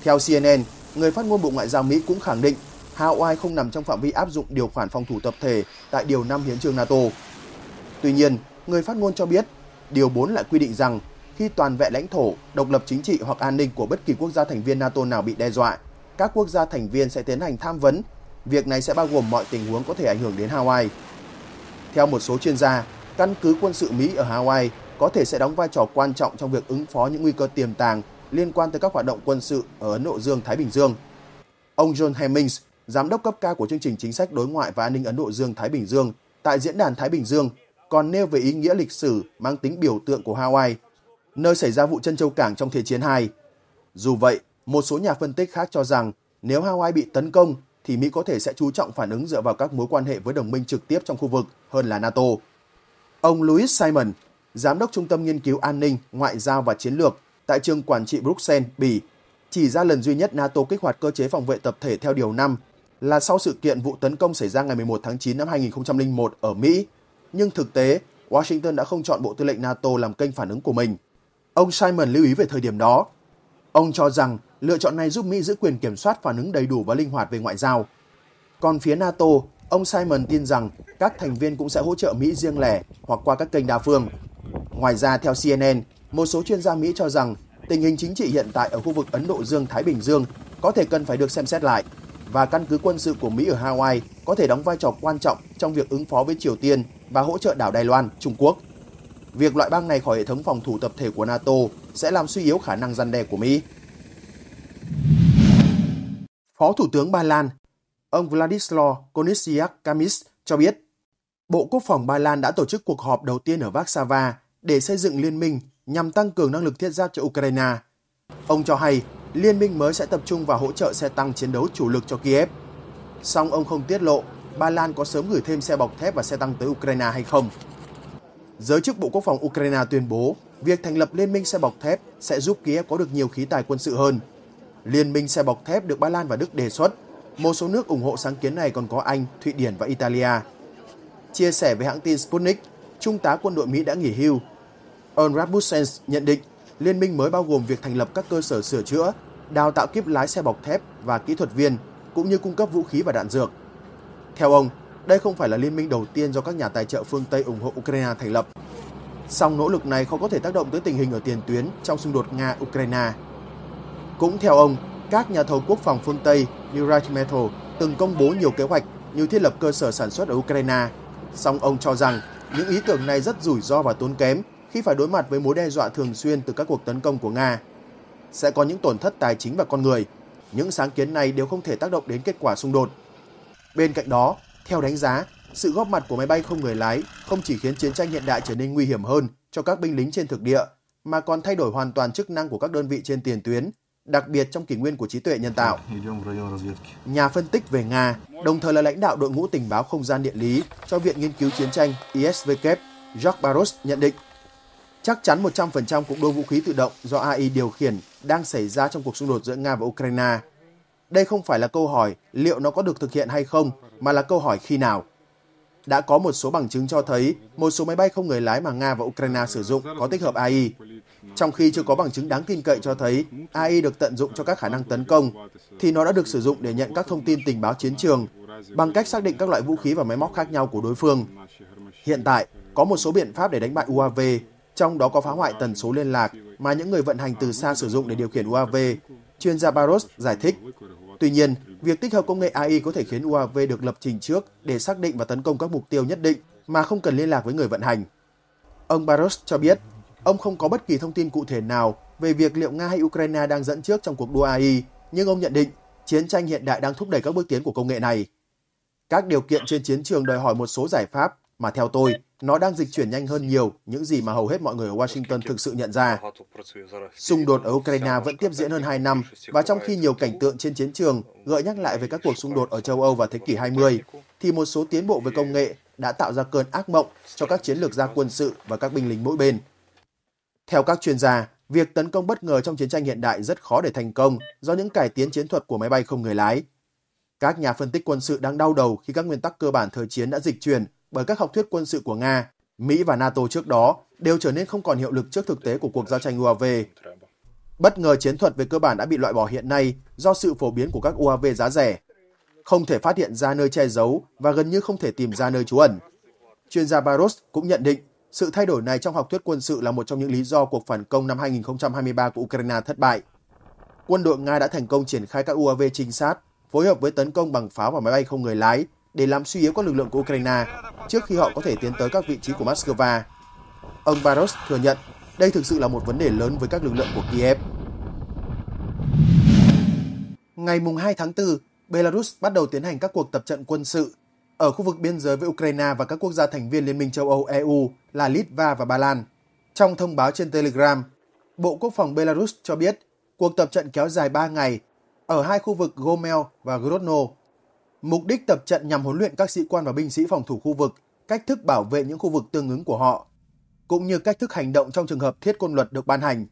Theo CNN, người phát ngôn Bộ Ngoại giao Mỹ cũng khẳng định Hawaii không nằm trong phạm vi áp dụng điều khoản phòng thủ tập thể tại Điều 5 Hiến trương NATO. Tuy nhiên, người phát ngôn cho biết Điều 4 lại quy định rằng khi toàn vẹn lãnh thổ, độc lập chính trị hoặc an ninh của bất kỳ quốc gia thành viên NATO nào bị đe dọa, các quốc gia thành viên sẽ tiến hành tham vấn Việc này sẽ bao gồm mọi tình huống có thể ảnh hưởng đến Hawaii. Theo một số chuyên gia, căn cứ quân sự Mỹ ở Hawaii có thể sẽ đóng vai trò quan trọng trong việc ứng phó những nguy cơ tiềm tàng liên quan tới các hoạt động quân sự ở Ấn Độ Dương Thái Bình Dương. Ông John Hemmings, giám đốc cấp cao của chương trình chính sách đối ngoại và an ninh Ấn Độ Dương Thái Bình Dương tại diễn đàn Thái Bình Dương còn nêu về ý nghĩa lịch sử mang tính biểu tượng của Hawaii, nơi xảy ra vụ chân châu cảng trong Thế chiến II. Dù vậy, một số nhà phân tích khác cho rằng nếu Hawaii bị tấn công thì Mỹ có thể sẽ chú trọng phản ứng dựa vào các mối quan hệ với đồng minh trực tiếp trong khu vực hơn là NATO. Ông Louis Simon, Giám đốc Trung tâm Nghiên cứu An ninh, Ngoại giao và Chiến lược tại trường quản trị Bruxelles, Bỉ, chỉ ra lần duy nhất NATO kích hoạt cơ chế phòng vệ tập thể theo Điều 5 là sau sự kiện vụ tấn công xảy ra ngày 11 tháng 9 năm 2001 ở Mỹ. Nhưng thực tế, Washington đã không chọn Bộ Tư lệnh NATO làm kênh phản ứng của mình. Ông Simon lưu ý về thời điểm đó, Ông cho rằng lựa chọn này giúp Mỹ giữ quyền kiểm soát phản ứng đầy đủ và linh hoạt về ngoại giao. Còn phía NATO, ông Simon tin rằng các thành viên cũng sẽ hỗ trợ Mỹ riêng lẻ hoặc qua các kênh đa phương. Ngoài ra, theo CNN, một số chuyên gia Mỹ cho rằng tình hình chính trị hiện tại ở khu vực Ấn Độ Dương-Thái Bình Dương có thể cần phải được xem xét lại và căn cứ quân sự của Mỹ ở Hawaii có thể đóng vai trò quan trọng trong việc ứng phó với Triều Tiên và hỗ trợ đảo Đài Loan, Trung Quốc. Việc loại bang này khỏi hệ thống phòng thủ tập thể của NATO sẽ làm suy yếu khả năng răn đe của Mỹ. Phó Thủ tướng Ba Lan, ông Vladislav Konisiak Kamis cho biết, Bộ Quốc phòng Ba Lan đã tổ chức cuộc họp đầu tiên ở Warsaw để xây dựng liên minh nhằm tăng cường năng lực thiết giáp cho Ukraine. Ông cho hay, liên minh mới sẽ tập trung vào hỗ trợ xe tăng chiến đấu chủ lực cho Kiev. Song ông không tiết lộ Ba Lan có sớm gửi thêm xe bọc thép và xe tăng tới Ukraine hay không. Giới chức Bộ Quốc phòng Ukraine tuyên bố việc thành lập Liên minh xe bọc thép sẽ giúp Kiev có được nhiều khí tài quân sự hơn. Liên minh xe bọc thép được Ba Lan và Đức đề xuất. Một số nước ủng hộ sáng kiến này còn có Anh, Thụy Điển và Italia. Chia sẻ với hãng tin Sputnik, Trung tá quân đội Mỹ đã nghỉ hưu. Ern Rasmussen nhận định liên minh mới bao gồm việc thành lập các cơ sở sửa chữa, đào tạo kiếp lái xe bọc thép và kỹ thuật viên, cũng như cung cấp vũ khí và đạn dược. Theo ông, đây không phải là liên minh đầu tiên do các nhà tài trợ phương Tây ủng hộ Ukraine thành lập. Song nỗ lực này không có thể tác động tới tình hình ở tiền tuyến trong xung đột Nga-Ukraine. Cũng theo ông, các nhà thầu quốc phòng phương Tây như Rheinmetall từng công bố nhiều kế hoạch như thiết lập cơ sở sản xuất ở Ukraine. Song ông cho rằng những ý tưởng này rất rủi ro và tốn kém khi phải đối mặt với mối đe dọa thường xuyên từ các cuộc tấn công của Nga. Sẽ có những tổn thất tài chính và con người. Những sáng kiến này đều không thể tác động đến kết quả xung đột. Bên cạnh đó, theo đánh giá, sự góp mặt của máy bay không người lái không chỉ khiến chiến tranh hiện đại trở nên nguy hiểm hơn cho các binh lính trên thực địa, mà còn thay đổi hoàn toàn chức năng của các đơn vị trên tiền tuyến, đặc biệt trong kỷ nguyên của trí tuệ nhân tạo. Nhà phân tích về Nga, đồng thời là lãnh đạo đội ngũ tình báo không gian địa lý cho Viện Nghiên cứu Chiến tranh ISVK, Jacques Barros nhận định, chắc chắn 100% cuộc đua vũ khí tự động do AI điều khiển đang xảy ra trong cuộc xung đột giữa Nga và Ukraine đây không phải là câu hỏi liệu nó có được thực hiện hay không, mà là câu hỏi khi nào. Đã có một số bằng chứng cho thấy một số máy bay không người lái mà Nga và Ukraine sử dụng có tích hợp AI, trong khi chưa có bằng chứng đáng tin cậy cho thấy AI được tận dụng cho các khả năng tấn công, thì nó đã được sử dụng để nhận các thông tin tình báo chiến trường bằng cách xác định các loại vũ khí và máy móc khác nhau của đối phương. Hiện tại, có một số biện pháp để đánh bại UAV, trong đó có phá hoại tần số liên lạc mà những người vận hành từ xa sử dụng để điều khiển UAV Chuyên gia Barros giải thích. Tuy nhiên, việc tích hợp công nghệ AI có thể khiến UAV được lập trình trước để xác định và tấn công các mục tiêu nhất định mà không cần liên lạc với người vận hành. Ông Barros cho biết, ông không có bất kỳ thông tin cụ thể nào về việc liệu Nga hay Ukraine đang dẫn trước trong cuộc đua AI, nhưng ông nhận định chiến tranh hiện đại đang thúc đẩy các bước tiến của công nghệ này. Các điều kiện trên chiến trường đòi hỏi một số giải pháp mà theo tôi nó đang dịch chuyển nhanh hơn nhiều những gì mà hầu hết mọi người ở Washington thực sự nhận ra. Xung đột ở Ukraine vẫn tiếp diễn hơn 2 năm, và trong khi nhiều cảnh tượng trên chiến trường gợi nhắc lại về các cuộc xung đột ở châu Âu vào thế kỷ 20, thì một số tiến bộ về công nghệ đã tạo ra cơn ác mộng cho các chiến lược gia quân sự và các binh lính mỗi bên. Theo các chuyên gia, việc tấn công bất ngờ trong chiến tranh hiện đại rất khó để thành công do những cải tiến chiến thuật của máy bay không người lái. Các nhà phân tích quân sự đang đau đầu khi các nguyên tắc cơ bản thời chiến đã dịch chuyển bởi các học thuyết quân sự của Nga, Mỹ và NATO trước đó đều trở nên không còn hiệu lực trước thực tế của cuộc giao tranh UAV. Bất ngờ chiến thuật về cơ bản đã bị loại bỏ hiện nay do sự phổ biến của các UAV giá rẻ. Không thể phát hiện ra nơi che giấu và gần như không thể tìm ra nơi trú ẩn. Chuyên gia Baros cũng nhận định sự thay đổi này trong học thuyết quân sự là một trong những lý do cuộc phản công năm 2023 của Ukraine thất bại. Quân đội Nga đã thành công triển khai các UAV trinh sát, phối hợp với tấn công bằng pháo và máy bay không người lái để làm suy yếu các lực lượng của Ukraine trước khi họ có thể tiến tới các vị trí của Moscow. Ông Baros thừa nhận đây thực sự là một vấn đề lớn với các lực lượng của Kiev. Ngày 2 tháng 4, Belarus bắt đầu tiến hành các cuộc tập trận quân sự ở khu vực biên giới với Ukraine và các quốc gia thành viên Liên minh châu Âu EU là Litva và Ba Lan. Trong thông báo trên Telegram, Bộ Quốc phòng Belarus cho biết cuộc tập trận kéo dài 3 ngày ở hai khu vực Gomel và Grodno Mục đích tập trận nhằm huấn luyện các sĩ quan và binh sĩ phòng thủ khu vực, cách thức bảo vệ những khu vực tương ứng của họ, cũng như cách thức hành động trong trường hợp thiết quân luật được ban hành.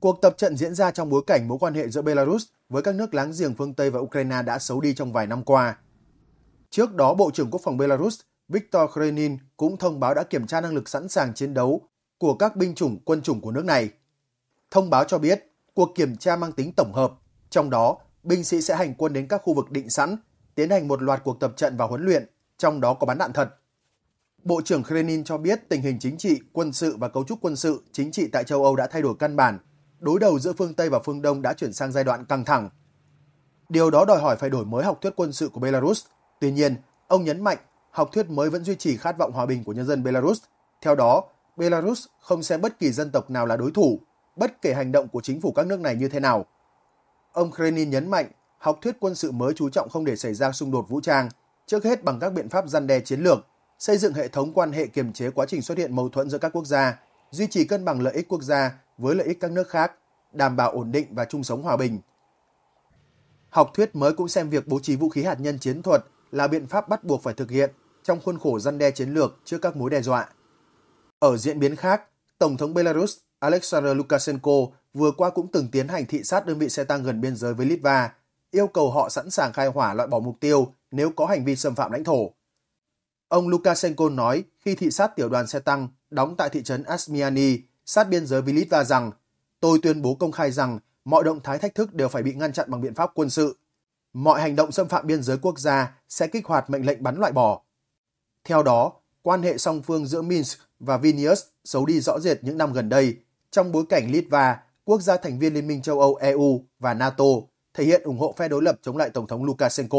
Cuộc tập trận diễn ra trong bối cảnh mối quan hệ giữa Belarus với các nước láng giềng phương Tây và Ukraine đã xấu đi trong vài năm qua. Trước đó, Bộ trưởng Quốc phòng Belarus Viktor Krenin cũng thông báo đã kiểm tra năng lực sẵn sàng chiến đấu của các binh chủng quân chủng của nước này. Thông báo cho biết, cuộc kiểm tra mang tính tổng hợp, trong đó binh sĩ sẽ hành quân đến các khu vực định sẵn tiến hành một loạt cuộc tập trận và huấn luyện, trong đó có bắn đạn thật. Bộ trưởng Krenin cho biết tình hình chính trị, quân sự và cấu trúc quân sự, chính trị tại châu Âu đã thay đổi căn bản, đối đầu giữa phương Tây và phương Đông đã chuyển sang giai đoạn căng thẳng. Điều đó đòi hỏi phải đổi mới học thuyết quân sự của Belarus. Tuy nhiên, ông nhấn mạnh học thuyết mới vẫn duy trì khát vọng hòa bình của nhân dân Belarus. Theo đó, Belarus không xem bất kỳ dân tộc nào là đối thủ, bất kể hành động của chính phủ các nước này như thế nào. Ông Krenin nhấn mạnh học thuyết quân sự mới chú trọng không để xảy ra xung đột vũ trang, trước hết bằng các biện pháp gian đe chiến lược, xây dựng hệ thống quan hệ kiềm chế quá trình xuất hiện mâu thuẫn giữa các quốc gia, duy trì cân bằng lợi ích quốc gia với lợi ích các nước khác, đảm bảo ổn định và chung sống hòa bình. Học thuyết mới cũng xem việc bố trí vũ khí hạt nhân chiến thuật là biện pháp bắt buộc phải thực hiện trong khuôn khổ gian đe chiến lược trước các mối đe dọa. Ở diễn biến khác, Tổng thống Belarus Alexander Lukashenko vừa qua cũng từng tiến hành thị sát đơn vị xe tăng gần biên giới với Litva yêu cầu họ sẵn sàng khai hỏa loại bỏ mục tiêu nếu có hành vi xâm phạm lãnh thổ. Ông Lukashenko nói khi thị sát tiểu đoàn xe tăng đóng tại thị trấn Asmiani, sát biên giới với Litva rằng Tôi tuyên bố công khai rằng mọi động thái thách thức đều phải bị ngăn chặn bằng biện pháp quân sự. Mọi hành động xâm phạm biên giới quốc gia sẽ kích hoạt mệnh lệnh bắn loại bỏ. Theo đó, quan hệ song phương giữa Minsk và Vilnius xấu đi rõ rệt những năm gần đây trong bối cảnh Litva, quốc gia thành viên Liên minh châu Âu EU và NATO thể hiện ủng hộ phe đối lập chống lại Tổng thống Lukashenko.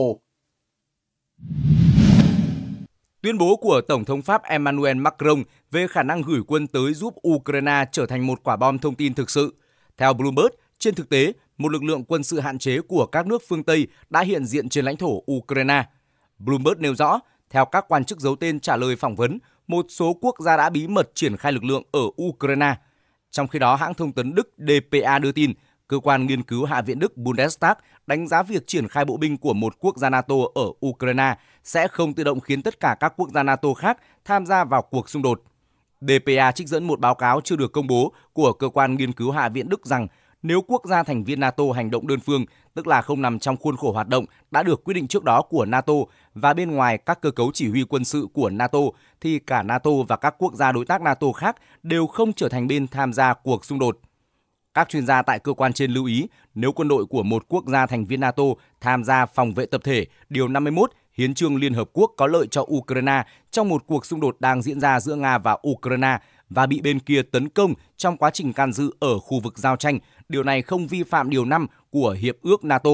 Tuyên bố của Tổng thống Pháp Emmanuel Macron về khả năng gửi quân tới giúp Ukraine trở thành một quả bom thông tin thực sự. Theo Bloomberg, trên thực tế, một lực lượng quân sự hạn chế của các nước phương Tây đã hiện diện trên lãnh thổ Ukraine. Bloomberg nêu rõ, theo các quan chức giấu tên trả lời phỏng vấn, một số quốc gia đã bí mật triển khai lực lượng ở Ukraine. Trong khi đó, hãng thông tấn Đức DPA đưa tin – Cơ quan nghiên cứu Hạ viện Đức Bundestag đánh giá việc triển khai bộ binh của một quốc gia NATO ở Ukraine sẽ không tự động khiến tất cả các quốc gia NATO khác tham gia vào cuộc xung đột. DPA trích dẫn một báo cáo chưa được công bố của cơ quan nghiên cứu Hạ viện Đức rằng nếu quốc gia thành viên NATO hành động đơn phương, tức là không nằm trong khuôn khổ hoạt động đã được quyết định trước đó của NATO và bên ngoài các cơ cấu chỉ huy quân sự của NATO, thì cả NATO và các quốc gia đối tác NATO khác đều không trở thành bên tham gia cuộc xung đột. Các chuyên gia tại cơ quan trên lưu ý, nếu quân đội của một quốc gia thành viên NATO tham gia phòng vệ tập thể, điều 51 Hiến trương Liên Hợp Quốc có lợi cho Ukraine trong một cuộc xung đột đang diễn ra giữa Nga và Ukraine và bị bên kia tấn công trong quá trình can dự ở khu vực giao tranh. Điều này không vi phạm điều 5 của Hiệp ước NATO.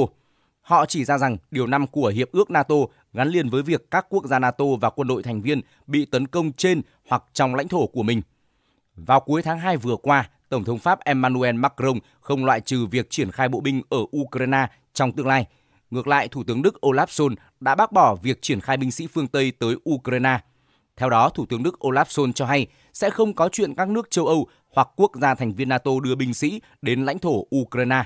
Họ chỉ ra rằng điều 5 của Hiệp ước NATO gắn liền với việc các quốc gia NATO và quân đội thành viên bị tấn công trên hoặc trong lãnh thổ của mình. Vào cuối tháng 2 vừa qua, Tổng thống Pháp Emmanuel Macron không loại trừ việc triển khai bộ binh ở Ukraine trong tương lai. Ngược lại, Thủ tướng Đức Olaf Scholz đã bác bỏ việc triển khai binh sĩ phương Tây tới Ukraine. Theo đó, Thủ tướng Đức Olaf Scholz cho hay sẽ không có chuyện các nước châu Âu hoặc quốc gia thành viên NATO đưa binh sĩ đến lãnh thổ Ukraine.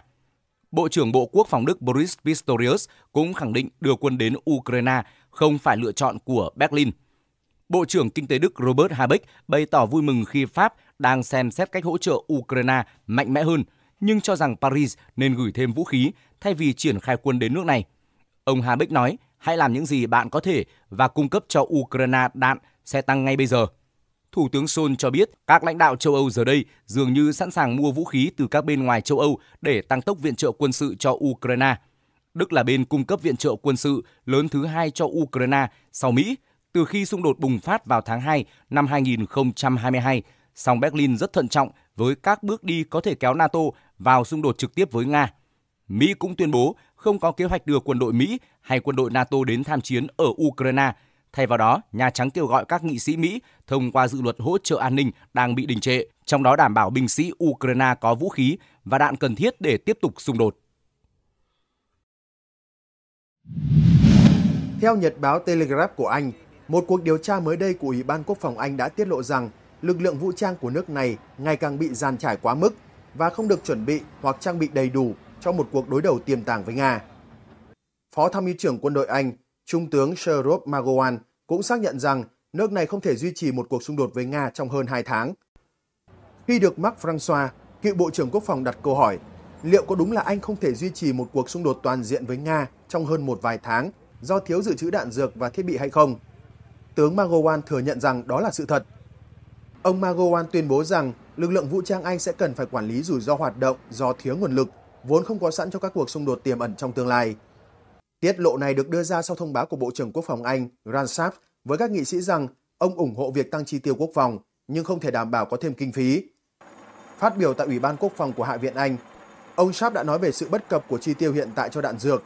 Bộ trưởng Bộ Quốc phòng Đức Boris Pistorius cũng khẳng định đưa quân đến Ukraine không phải lựa chọn của Berlin – Bộ trưởng Kinh tế Đức Robert Habeck bày tỏ vui mừng khi Pháp đang xem xét cách hỗ trợ Ukraine mạnh mẽ hơn, nhưng cho rằng Paris nên gửi thêm vũ khí thay vì triển khai quân đến nước này. Ông Habeck nói, hãy làm những gì bạn có thể và cung cấp cho Ukraine đạn sẽ tăng ngay bây giờ. Thủ tướng Sol cho biết các lãnh đạo châu Âu giờ đây dường như sẵn sàng mua vũ khí từ các bên ngoài châu Âu để tăng tốc viện trợ quân sự cho Ukraine. Đức là bên cung cấp viện trợ quân sự lớn thứ hai cho Ukraine sau Mỹ từ khi xung đột bùng phát vào tháng 2 năm 2022, song Berlin rất thận trọng với các bước đi có thể kéo NATO vào xung đột trực tiếp với Nga. Mỹ cũng tuyên bố không có kế hoạch đưa quân đội Mỹ hay quân đội NATO đến tham chiến ở Ukraine. Thay vào đó, Nhà Trắng kêu gọi các nghị sĩ Mỹ thông qua dự luật hỗ trợ an ninh đang bị đình trệ, trong đó đảm bảo binh sĩ Ukraine có vũ khí và đạn cần thiết để tiếp tục xung đột. Theo nhật báo Telegraph của Anh, một cuộc điều tra mới đây của Ủy ban Quốc phòng Anh đã tiết lộ rằng lực lượng vũ trang của nước này ngày càng bị giàn trải quá mức và không được chuẩn bị hoặc trang bị đầy đủ cho một cuộc đối đầu tiềm tàng với Nga. Phó tham mưu trưởng quân đội Anh, Trung tướng Sir Rob Magowan cũng xác nhận rằng nước này không thể duy trì một cuộc xung đột với Nga trong hơn 2 tháng. Khi được Mark Francois, cựu Bộ trưởng Quốc phòng đặt câu hỏi liệu có đúng là Anh không thể duy trì một cuộc xung đột toàn diện với Nga trong hơn một vài tháng do thiếu dự trữ đạn dược và thiết bị hay không? tướng Margowan thừa nhận rằng đó là sự thật. Ông Margowan tuyên bố rằng lực lượng vũ trang Anh sẽ cần phải quản lý rủi ro hoạt động do thiếu nguồn lực, vốn không có sẵn cho các cuộc xung đột tiềm ẩn trong tương lai. Tiết lộ này được đưa ra sau thông báo của Bộ trưởng Quốc phòng Anh Ransap với các nghị sĩ rằng ông ủng hộ việc tăng chi tiêu quốc phòng nhưng không thể đảm bảo có thêm kinh phí. Phát biểu tại Ủy ban Quốc phòng của Hạ viện Anh, ông Sharp đã nói về sự bất cập của chi tiêu hiện tại cho đạn dược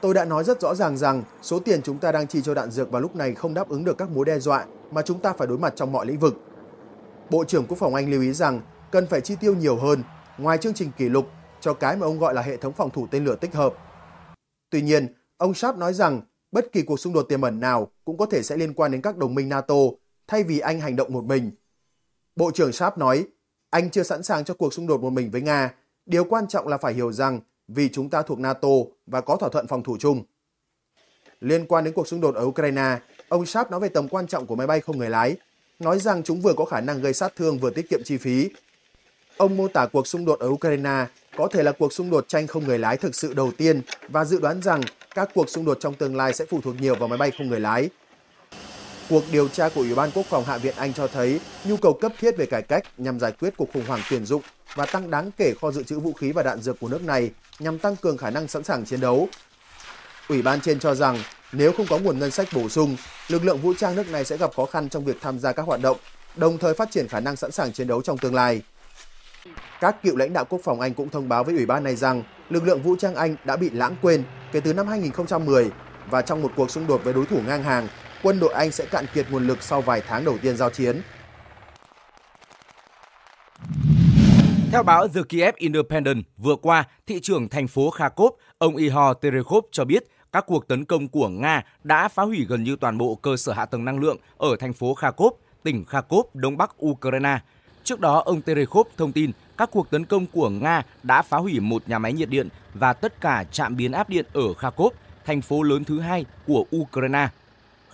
Tôi đã nói rất rõ ràng rằng số tiền chúng ta đang chi cho đạn dược vào lúc này không đáp ứng được các mối đe dọa mà chúng ta phải đối mặt trong mọi lĩnh vực. Bộ trưởng Quốc phòng Anh lưu ý rằng cần phải chi tiêu nhiều hơn ngoài chương trình kỷ lục cho cái mà ông gọi là hệ thống phòng thủ tên lửa tích hợp. Tuy nhiên, ông Sharp nói rằng bất kỳ cuộc xung đột tiềm ẩn nào cũng có thể sẽ liên quan đến các đồng minh NATO thay vì Anh hành động một mình. Bộ trưởng Sharp nói, Anh chưa sẵn sàng cho cuộc xung đột một mình với Nga. Điều quan trọng là phải hiểu rằng vì chúng ta thuộc NATO và có thỏa thuận phòng thủ chung. Liên quan đến cuộc xung đột ở Ukraine, ông Sharp nói về tầm quan trọng của máy bay không người lái, nói rằng chúng vừa có khả năng gây sát thương vừa tiết kiệm chi phí. Ông mô tả cuộc xung đột ở Ukraine có thể là cuộc xung đột tranh không người lái thực sự đầu tiên và dự đoán rằng các cuộc xung đột trong tương lai sẽ phụ thuộc nhiều vào máy bay không người lái, Cuộc điều tra của Ủy ban Quốc phòng Hạ viện Anh cho thấy nhu cầu cấp thiết về cải cách nhằm giải quyết cuộc khủng hoảng tuyển dụng và tăng đáng kể kho dự trữ vũ khí và đạn dược của nước này nhằm tăng cường khả năng sẵn sàng chiến đấu. Ủy ban trên cho rằng nếu không có nguồn ngân sách bổ sung, lực lượng vũ trang nước này sẽ gặp khó khăn trong việc tham gia các hoạt động, đồng thời phát triển khả năng sẵn sàng chiến đấu trong tương lai. Các cựu lãnh đạo quốc phòng Anh cũng thông báo với ủy ban này rằng lực lượng vũ trang Anh đã bị lãng quên kể từ năm 2010 và trong một cuộc xung đột với đối thủ ngang hàng quân đội Anh sẽ cạn kiệt nguồn lực sau vài tháng đầu tiên giao chiến. Theo báo The Kiev Independent, vừa qua, thị trưởng thành phố Kharkov, ông Ihor Terekhov cho biết các cuộc tấn công của Nga đã phá hủy gần như toàn bộ cơ sở hạ tầng năng lượng ở thành phố Kharkov, tỉnh Kharkov, đông bắc Ukraine. Trước đó, ông Terekhov thông tin các cuộc tấn công của Nga đã phá hủy một nhà máy nhiệt điện và tất cả trạm biến áp điện ở Kharkov, thành phố lớn thứ hai của Ukraine.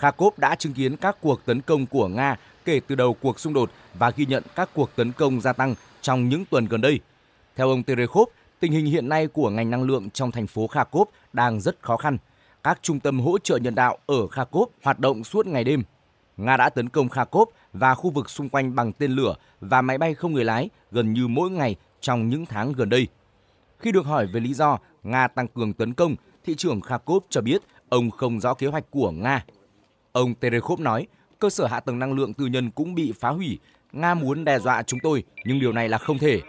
Kharkov đã chứng kiến các cuộc tấn công của Nga kể từ đầu cuộc xung đột và ghi nhận các cuộc tấn công gia tăng trong những tuần gần đây. Theo ông Terekhov, tình hình hiện nay của ngành năng lượng trong thành phố Kharkov đang rất khó khăn. Các trung tâm hỗ trợ nhân đạo ở Kharkov hoạt động suốt ngày đêm. Nga đã tấn công Kharkov và khu vực xung quanh bằng tên lửa và máy bay không người lái gần như mỗi ngày trong những tháng gần đây. Khi được hỏi về lý do Nga tăng cường tấn công, thị trưởng Kharkov cho biết ông không rõ kế hoạch của Nga Ông Terekhov nói, cơ sở hạ tầng năng lượng tư nhân cũng bị phá hủy. Nga muốn đe dọa chúng tôi, nhưng điều này là không thể.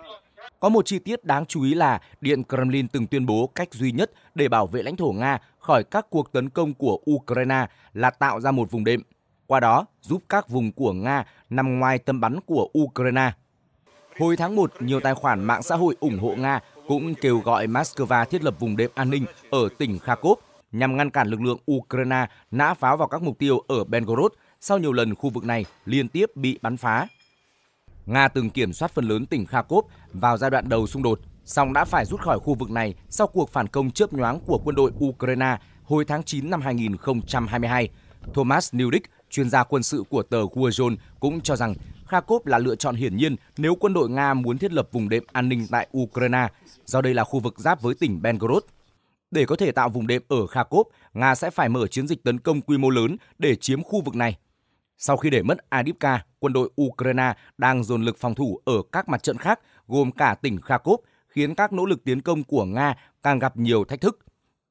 Có một chi tiết đáng chú ý là Điện Kremlin từng tuyên bố cách duy nhất để bảo vệ lãnh thổ Nga khỏi các cuộc tấn công của Ukraine là tạo ra một vùng đệm, qua đó giúp các vùng của Nga nằm ngoài tầm bắn của Ukraine. Hồi tháng 1, nhiều tài khoản mạng xã hội ủng hộ Nga cũng kêu gọi Moscow thiết lập vùng đệm an ninh ở tỉnh Kharkov nhằm ngăn cản lực lượng Ukraine nã pháo vào các mục tiêu ở Belgorod sau nhiều lần khu vực này liên tiếp bị bắn phá. Nga từng kiểm soát phần lớn tỉnh Kharkov vào giai đoạn đầu xung đột, song đã phải rút khỏi khu vực này sau cuộc phản công chớp nhoáng của quân đội Ukraine hồi tháng 9 năm 2022. Thomas Newdick, chuyên gia quân sự của tờ Warzone, cũng cho rằng Kharkov là lựa chọn hiển nhiên nếu quân đội Nga muốn thiết lập vùng đệm an ninh tại Ukraine, do đây là khu vực giáp với tỉnh Belgorod. Để có thể tạo vùng đệm ở Kharkov, Nga sẽ phải mở chiến dịch tấn công quy mô lớn để chiếm khu vực này. Sau khi để mất Adipka, quân đội Ukraine đang dồn lực phòng thủ ở các mặt trận khác, gồm cả tỉnh Kharkov, khiến các nỗ lực tiến công của Nga càng gặp nhiều thách thức.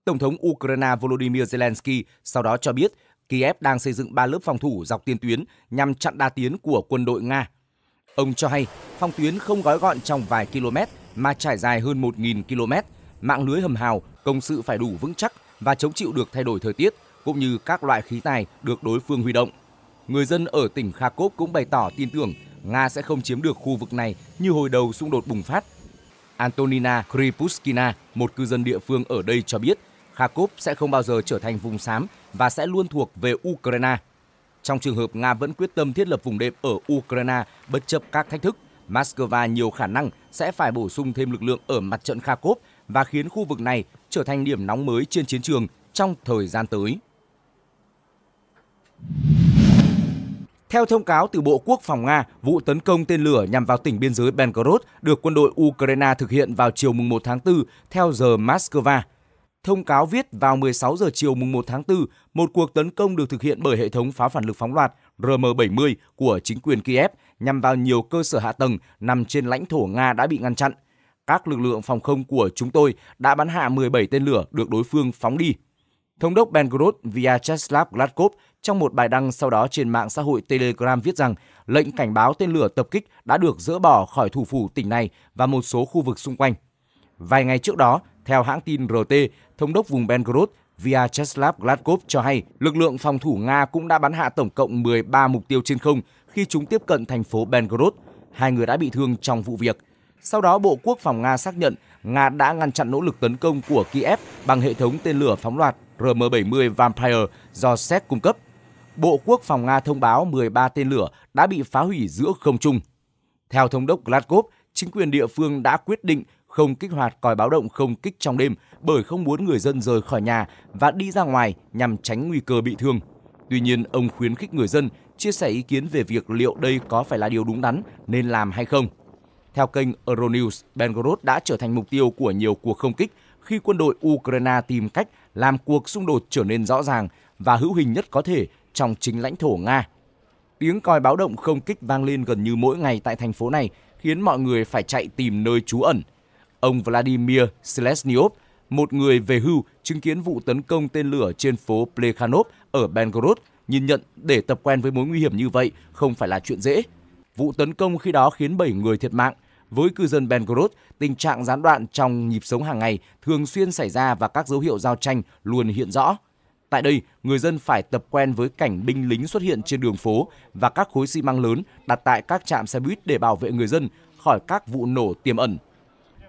Tổng thống Ukraine Volodymyr Zelensky sau đó cho biết Kiev đang xây dựng ba lớp phòng thủ dọc tiền tuyến nhằm chặn đa tiến của quân đội Nga. Ông cho hay phòng tuyến không gói gọn trong vài km mà trải dài hơn 1.000 km, mạng lưới hầm hào công sự phải đủ vững chắc và chống chịu được thay đổi thời tiết cũng như các loại khí tài được đối phương huy động. Người dân ở tỉnh Kharkov cũng bày tỏ tin tưởng Nga sẽ không chiếm được khu vực này như hồi đầu xung đột bùng phát. Antonina Kripuskina, một cư dân địa phương ở đây cho biết Kharkov sẽ không bao giờ trở thành vùng xám và sẽ luôn thuộc về Ukraine. Trong trường hợp Nga vẫn quyết tâm thiết lập vùng đệm ở Ukraine bất chấp các thách thức, Moscow nhiều khả năng sẽ phải bổ sung thêm lực lượng ở mặt trận Kharkov và khiến khu vực này trở thành điểm nóng mới trên chiến trường trong thời gian tới. Theo thông cáo từ Bộ Quốc phòng Nga, vụ tấn công tên lửa nhằm vào tỉnh biên giới Belgorod được quân đội Ukraine thực hiện vào chiều mùng 1 tháng 4 theo giờ Moscow. Thông cáo viết vào 16 giờ chiều mùng 1 tháng 4, một cuộc tấn công được thực hiện bởi hệ thống pháo phản lực phóng loạt RM-70 của chính quyền Kiev nhằm vào nhiều cơ sở hạ tầng nằm trên lãnh thổ Nga đã bị ngăn chặn – các lực lượng phòng không của chúng tôi đã bắn hạ 17 tên lửa được đối phương phóng đi. Thống đốc Belgorod Vyacheslav Gladkov trong một bài đăng sau đó trên mạng xã hội Telegram viết rằng lệnh cảnh báo tên lửa tập kích đã được dỡ bỏ khỏi thủ phủ tỉnh này và một số khu vực xung quanh. Vài ngày trước đó, theo hãng tin RT, thống đốc vùng Belgorod Vyacheslav Gladkov cho hay lực lượng phòng thủ Nga cũng đã bắn hạ tổng cộng 13 mục tiêu trên không khi chúng tiếp cận thành phố Belgorod. Hai người đã bị thương trong vụ việc. Sau đó, Bộ Quốc phòng Nga xác nhận Nga đã ngăn chặn nỗ lực tấn công của Kiev bằng hệ thống tên lửa phóng loạt RM-70 Vampire do Séc cung cấp. Bộ Quốc phòng Nga thông báo 13 tên lửa đã bị phá hủy giữa không trung. Theo thống đốc Gladkov, chính quyền địa phương đã quyết định không kích hoạt còi báo động không kích trong đêm bởi không muốn người dân rời khỏi nhà và đi ra ngoài nhằm tránh nguy cơ bị thương. Tuy nhiên, ông khuyến khích người dân chia sẻ ý kiến về việc liệu đây có phải là điều đúng đắn nên làm hay không. Theo kênh Euronews, Belgorod đã trở thành mục tiêu của nhiều cuộc không kích khi quân đội Ukraine tìm cách làm cuộc xung đột trở nên rõ ràng và hữu hình nhất có thể trong chính lãnh thổ Nga. Tiếng còi báo động không kích vang lên gần như mỗi ngày tại thành phố này khiến mọi người phải chạy tìm nơi trú ẩn. Ông Vladimir Selesnyov, một người về hưu chứng kiến vụ tấn công tên lửa trên phố Plekhanov ở Belgorod, nhìn nhận để tập quen với mối nguy hiểm như vậy không phải là chuyện dễ. Vụ tấn công khi đó khiến 7 người thiệt mạng, với cư dân Belgorod, tình trạng gián đoạn trong nhịp sống hàng ngày thường xuyên xảy ra và các dấu hiệu giao tranh luôn hiện rõ. Tại đây, người dân phải tập quen với cảnh binh lính xuất hiện trên đường phố và các khối xi măng lớn đặt tại các trạm xe buýt để bảo vệ người dân khỏi các vụ nổ tiềm ẩn.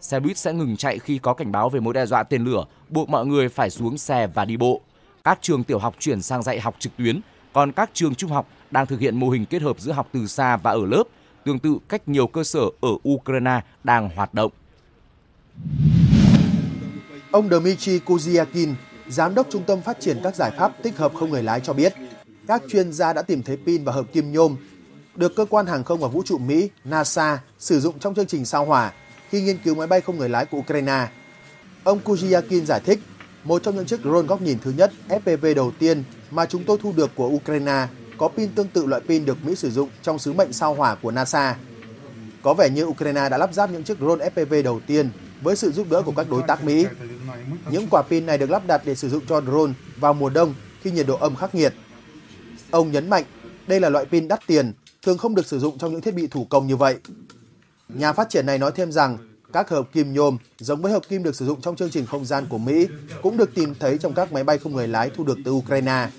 Xe buýt sẽ ngừng chạy khi có cảnh báo về mối đe dọa tên lửa, buộc mọi người phải xuống xe và đi bộ. Các trường tiểu học chuyển sang dạy học trực tuyến, còn các trường trung học đang thực hiện mô hình kết hợp giữa học từ xa và ở lớp – tương tự cách nhiều cơ sở ở Ukraine đang hoạt động. Ông Dmitry Kuziakin, Giám đốc Trung tâm Phát triển các giải pháp tích hợp không người lái cho biết, các chuyên gia đã tìm thấy pin và hợp kim nhôm được cơ quan hàng không và vũ trụ Mỹ NASA sử dụng trong chương trình sao hỏa khi nghiên cứu máy bay không người lái của Ukraine. Ông Kuziakin giải thích, một trong những chiếc drone góc nhìn thứ nhất FPV đầu tiên mà chúng tôi thu được của Ukraine có pin tương tự loại pin được Mỹ sử dụng trong sứ mệnh sao hỏa của NASA. Có vẻ như Ukraine đã lắp ráp những chiếc drone FPV đầu tiên với sự giúp đỡ của các đối tác Mỹ. Những quả pin này được lắp đặt để sử dụng cho drone vào mùa đông khi nhiệt độ âm khắc nghiệt. Ông nhấn mạnh đây là loại pin đắt tiền, thường không được sử dụng trong những thiết bị thủ công như vậy. Nhà phát triển này nói thêm rằng các hợp kim nhôm giống với hợp kim được sử dụng trong chương trình không gian của Mỹ cũng được tìm thấy trong các máy bay không người lái thu được từ Ukraine.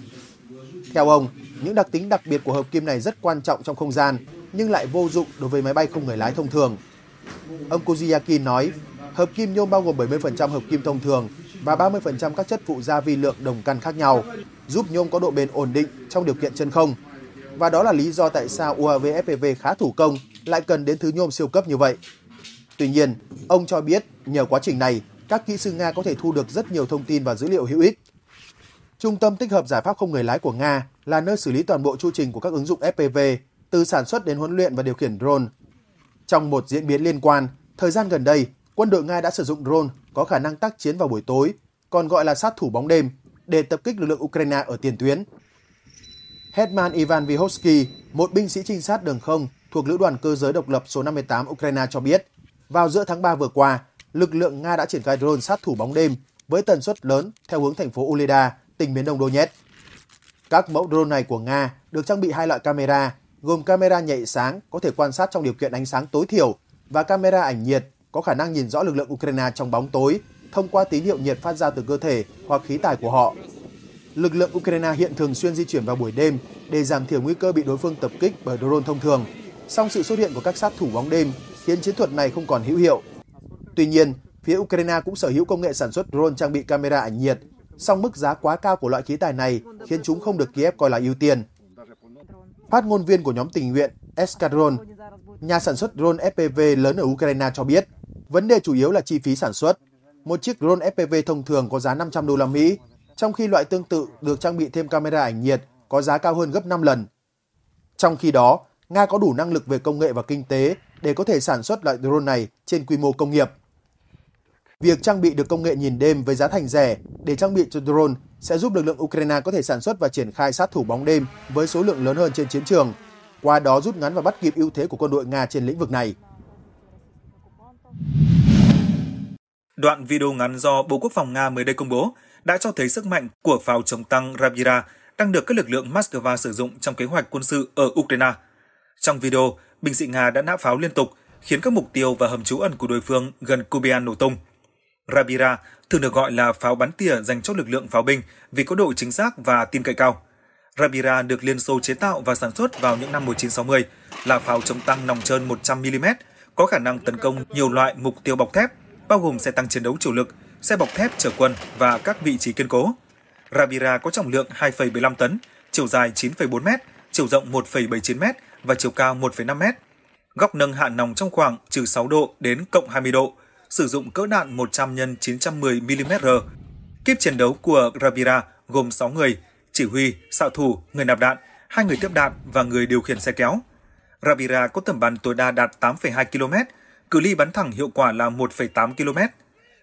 Theo ông, những đặc tính đặc biệt của hợp kim này rất quan trọng trong không gian nhưng lại vô dụng đối với máy bay không người lái thông thường. Ông Koziaki nói, hợp kim nhôm bao gồm 70% hợp kim thông thường và 30% các chất phụ gia vi lượng đồng căn khác nhau, giúp nhôm có độ bền ổn định trong điều kiện chân không. Và đó là lý do tại sao UAV FPV khá thủ công lại cần đến thứ nhôm siêu cấp như vậy. Tuy nhiên, ông cho biết nhờ quá trình này, các kỹ sư Nga có thể thu được rất nhiều thông tin và dữ liệu hữu ích Trung tâm tích hợp giải pháp không người lái của Nga là nơi xử lý toàn bộ chu trình của các ứng dụng FPV, từ sản xuất đến huấn luyện và điều khiển drone. Trong một diễn biến liên quan, thời gian gần đây, quân đội Nga đã sử dụng drone có khả năng tác chiến vào buổi tối, còn gọi là sát thủ bóng đêm, để tập kích lực lượng Ukraine ở tiền tuyến. Hetman Ivan Vyhovsky, một binh sĩ trinh sát đường không thuộc Lữ đoàn Cơ giới Độc lập số 58 Ukraine cho biết, vào giữa tháng 3 vừa qua, lực lượng Nga đã triển khai drone sát thủ bóng đêm với tần suất lớn theo hướng thành phố Uleda tỉnh miền đông Donetsk. Các mẫu drone này của Nga được trang bị hai loại camera, gồm camera nhạy sáng có thể quan sát trong điều kiện ánh sáng tối thiểu và camera ảnh nhiệt có khả năng nhìn rõ lực lượng Ukraine trong bóng tối thông qua tín hiệu nhiệt phát ra từ cơ thể hoặc khí tài của họ. Lực lượng Ukraine hiện thường xuyên di chuyển vào buổi đêm để giảm thiểu nguy cơ bị đối phương tập kích bởi drone thông thường. Song sự xuất hiện của các sát thủ bóng đêm khiến chiến thuật này không còn hữu hiệu. Tuy nhiên, phía Ukraine cũng sở hữu công nghệ sản xuất drone trang bị camera ảnh nhiệt song mức giá quá cao của loại khí tài này khiến chúng không được Kiev coi là ưu tiên. Phát ngôn viên của nhóm tình nguyện Escadron, nhà sản xuất drone FPV lớn ở Ukraine cho biết, vấn đề chủ yếu là chi phí sản xuất. Một chiếc drone FPV thông thường có giá 500 đô la Mỹ, trong khi loại tương tự được trang bị thêm camera ảnh nhiệt có giá cao hơn gấp 5 lần. Trong khi đó, Nga có đủ năng lực về công nghệ và kinh tế để có thể sản xuất loại drone này trên quy mô công nghiệp. Việc trang bị được công nghệ nhìn đêm với giá thành rẻ để trang bị cho drone sẽ giúp lực lượng Ukraine có thể sản xuất và triển khai sát thủ bóng đêm với số lượng lớn hơn trên chiến trường, qua đó rút ngắn và bắt kịp ưu thế của quân đội Nga trên lĩnh vực này. Đoạn video ngắn do Bộ Quốc phòng Nga mới đây công bố đã cho thấy sức mạnh của pháo chống tăng Ravira đang được các lực lượng Moscow sử dụng trong kế hoạch quân sự ở Ukraine. Trong video, binh sĩ Nga đã nã pháo liên tục, khiến các mục tiêu và hầm trú ẩn của đối phương gần Kubian nổ tung. Rabira thường được gọi là pháo bắn tỉa dành cho lực lượng pháo binh vì có độ chính xác và tin cậy cao. Rabira được Liên Xô chế tạo và sản xuất vào những năm 1960, là pháo chống tăng nòng trơn 100mm, có khả năng tấn công nhiều loại mục tiêu bọc thép, bao gồm xe tăng chiến đấu chủ lực, xe bọc thép chở quân và các vị trí kiên cố. Rabira có trọng lượng 2,15 tấn, chiều dài 9,4m, chiều rộng 1,79m và chiều cao 1,5m. Góc nâng hạ nòng trong khoảng trừ 6 độ đến cộng 20 độ, sử dụng cỡ đạn 100 x 910 mm. Kiếp chiến đấu của Gravira gồm 6 người, chỉ huy, xạ thủ, người nạp đạn, hai người tiếp đạn và người điều khiển xe kéo. Gravira có tầm bắn tối đa đạt 8,2 km, cự ly bắn thẳng hiệu quả là 1,8 km.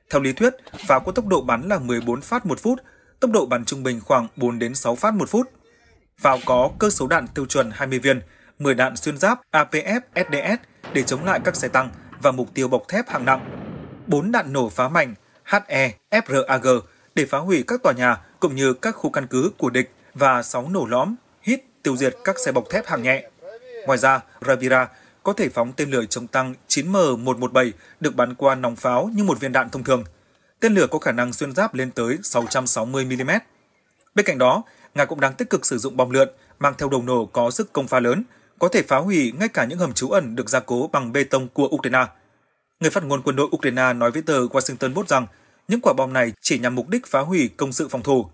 Theo lý thuyết, pháo có tốc độ bắn là 14 phát một phút, tốc độ bắn trung bình khoảng 4 đến 6 phát một phút. Pháo có cơ số đạn tiêu chuẩn 20 viên, 10 đạn xuyên giáp APF SDS để chống lại các xe tăng và mục tiêu bọc thép hạng nặng. 4 đạn nổ phá mạnh HE, FRAG để phá hủy các tòa nhà cũng như các khu căn cứ của địch và 6 nổ lõm, hít tiêu diệt các xe bọc thép hạng nhẹ. Ngoài ra, Ravira có thể phóng tên lửa chống tăng 9M117 được bắn qua nòng pháo như một viên đạn thông thường. Tên lửa có khả năng xuyên giáp lên tới 660mm. Bên cạnh đó, Nga cũng đang tích cực sử dụng bom lượn mang theo đầu nổ có sức công phá lớn, có thể phá hủy ngay cả những hầm trú ẩn được gia cố bằng bê tông của Ukraine. Người phát ngôn quân đội Ukraine nói với tờ Washington Post rằng những quả bom này chỉ nhằm mục đích phá hủy công sự phòng thủ.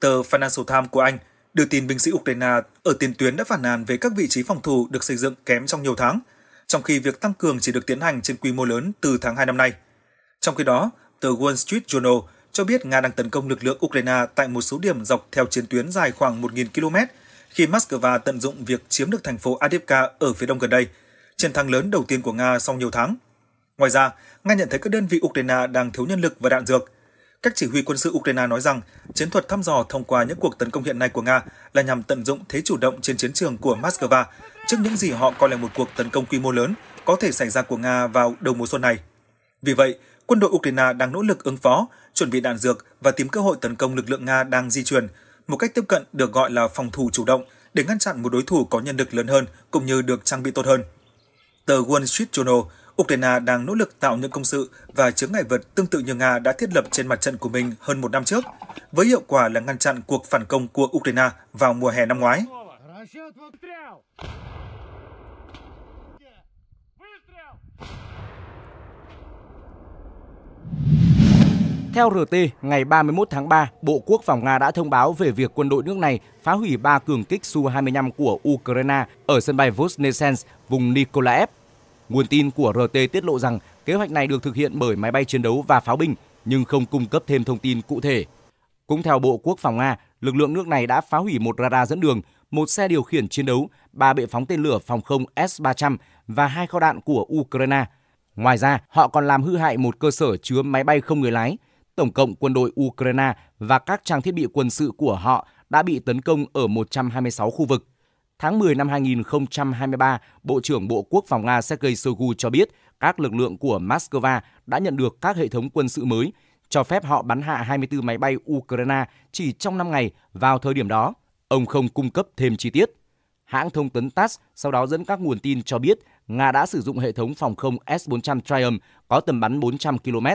Tờ Financial Times của Anh đưa tin binh sĩ Ukraine ở tiền tuyến đã phản nàn về các vị trí phòng thủ được xây dựng kém trong nhiều tháng, trong khi việc tăng cường chỉ được tiến hành trên quy mô lớn từ tháng 2 năm nay. Trong khi đó, tờ Wall Street Journal cho biết Nga đang tấn công lực lượng Ukraine tại một số điểm dọc theo chiến tuyến dài khoảng 1.000 km khi Moscow tận dụng việc chiếm được thành phố Adivka ở phía đông gần đây, chiến thắng lớn đầu tiên của Nga sau nhiều tháng. Ngoài ra, Nga nhận thấy các đơn vị Ukraine đang thiếu nhân lực và đạn dược. Các chỉ huy quân sự Ukraine nói rằng chiến thuật thăm dò thông qua những cuộc tấn công hiện nay của Nga là nhằm tận dụng thế chủ động trên chiến trường của Moscow trước những gì họ coi là một cuộc tấn công quy mô lớn có thể xảy ra của Nga vào đầu mùa xuân này. Vì vậy, quân đội Ukraine đang nỗ lực ứng phó, chuẩn bị đạn dược và tìm cơ hội tấn công lực lượng Nga đang di chuyển, một cách tiếp cận được gọi là phòng thủ chủ động để ngăn chặn một đối thủ có nhân lực lớn hơn cũng như được trang bị tốt hơn. Tờ Wall Street Journal Ukraine đang nỗ lực tạo những công sự và chướng ngại vật tương tự như Nga đã thiết lập trên mặt trận của mình hơn một năm trước, với hiệu quả là ngăn chặn cuộc phản công của Ukraine vào mùa hè năm ngoái. Theo RT, ngày 31 tháng 3, Bộ Quốc phòng Nga đã thông báo về việc quân đội nước này phá hủy 3 cường kích Su-25 của Ukraine ở sân bay Vosnesens, vùng Nikolaev, Nguồn tin của RT tiết lộ rằng kế hoạch này được thực hiện bởi máy bay chiến đấu và pháo binh nhưng không cung cấp thêm thông tin cụ thể. Cũng theo Bộ Quốc phòng Nga, lực lượng nước này đã phá hủy một radar dẫn đường, một xe điều khiển chiến đấu, ba bệ phóng tên lửa phòng không S-300 và hai kho đạn của Ukraine. Ngoài ra, họ còn làm hư hại một cơ sở chứa máy bay không người lái. Tổng cộng quân đội Ukraine và các trang thiết bị quân sự của họ đã bị tấn công ở 126 khu vực. Tháng 10 năm 2023, Bộ trưởng Bộ Quốc phòng Nga Sergei Shoigu cho biết các lực lượng của Moscow đã nhận được các hệ thống quân sự mới, cho phép họ bắn hạ 24 máy bay Ukraine chỉ trong 5 ngày vào thời điểm đó. Ông không cung cấp thêm chi tiết. Hãng thông tấn TASS sau đó dẫn các nguồn tin cho biết Nga đã sử dụng hệ thống phòng không S-400 Triumph có tầm bắn 400 km.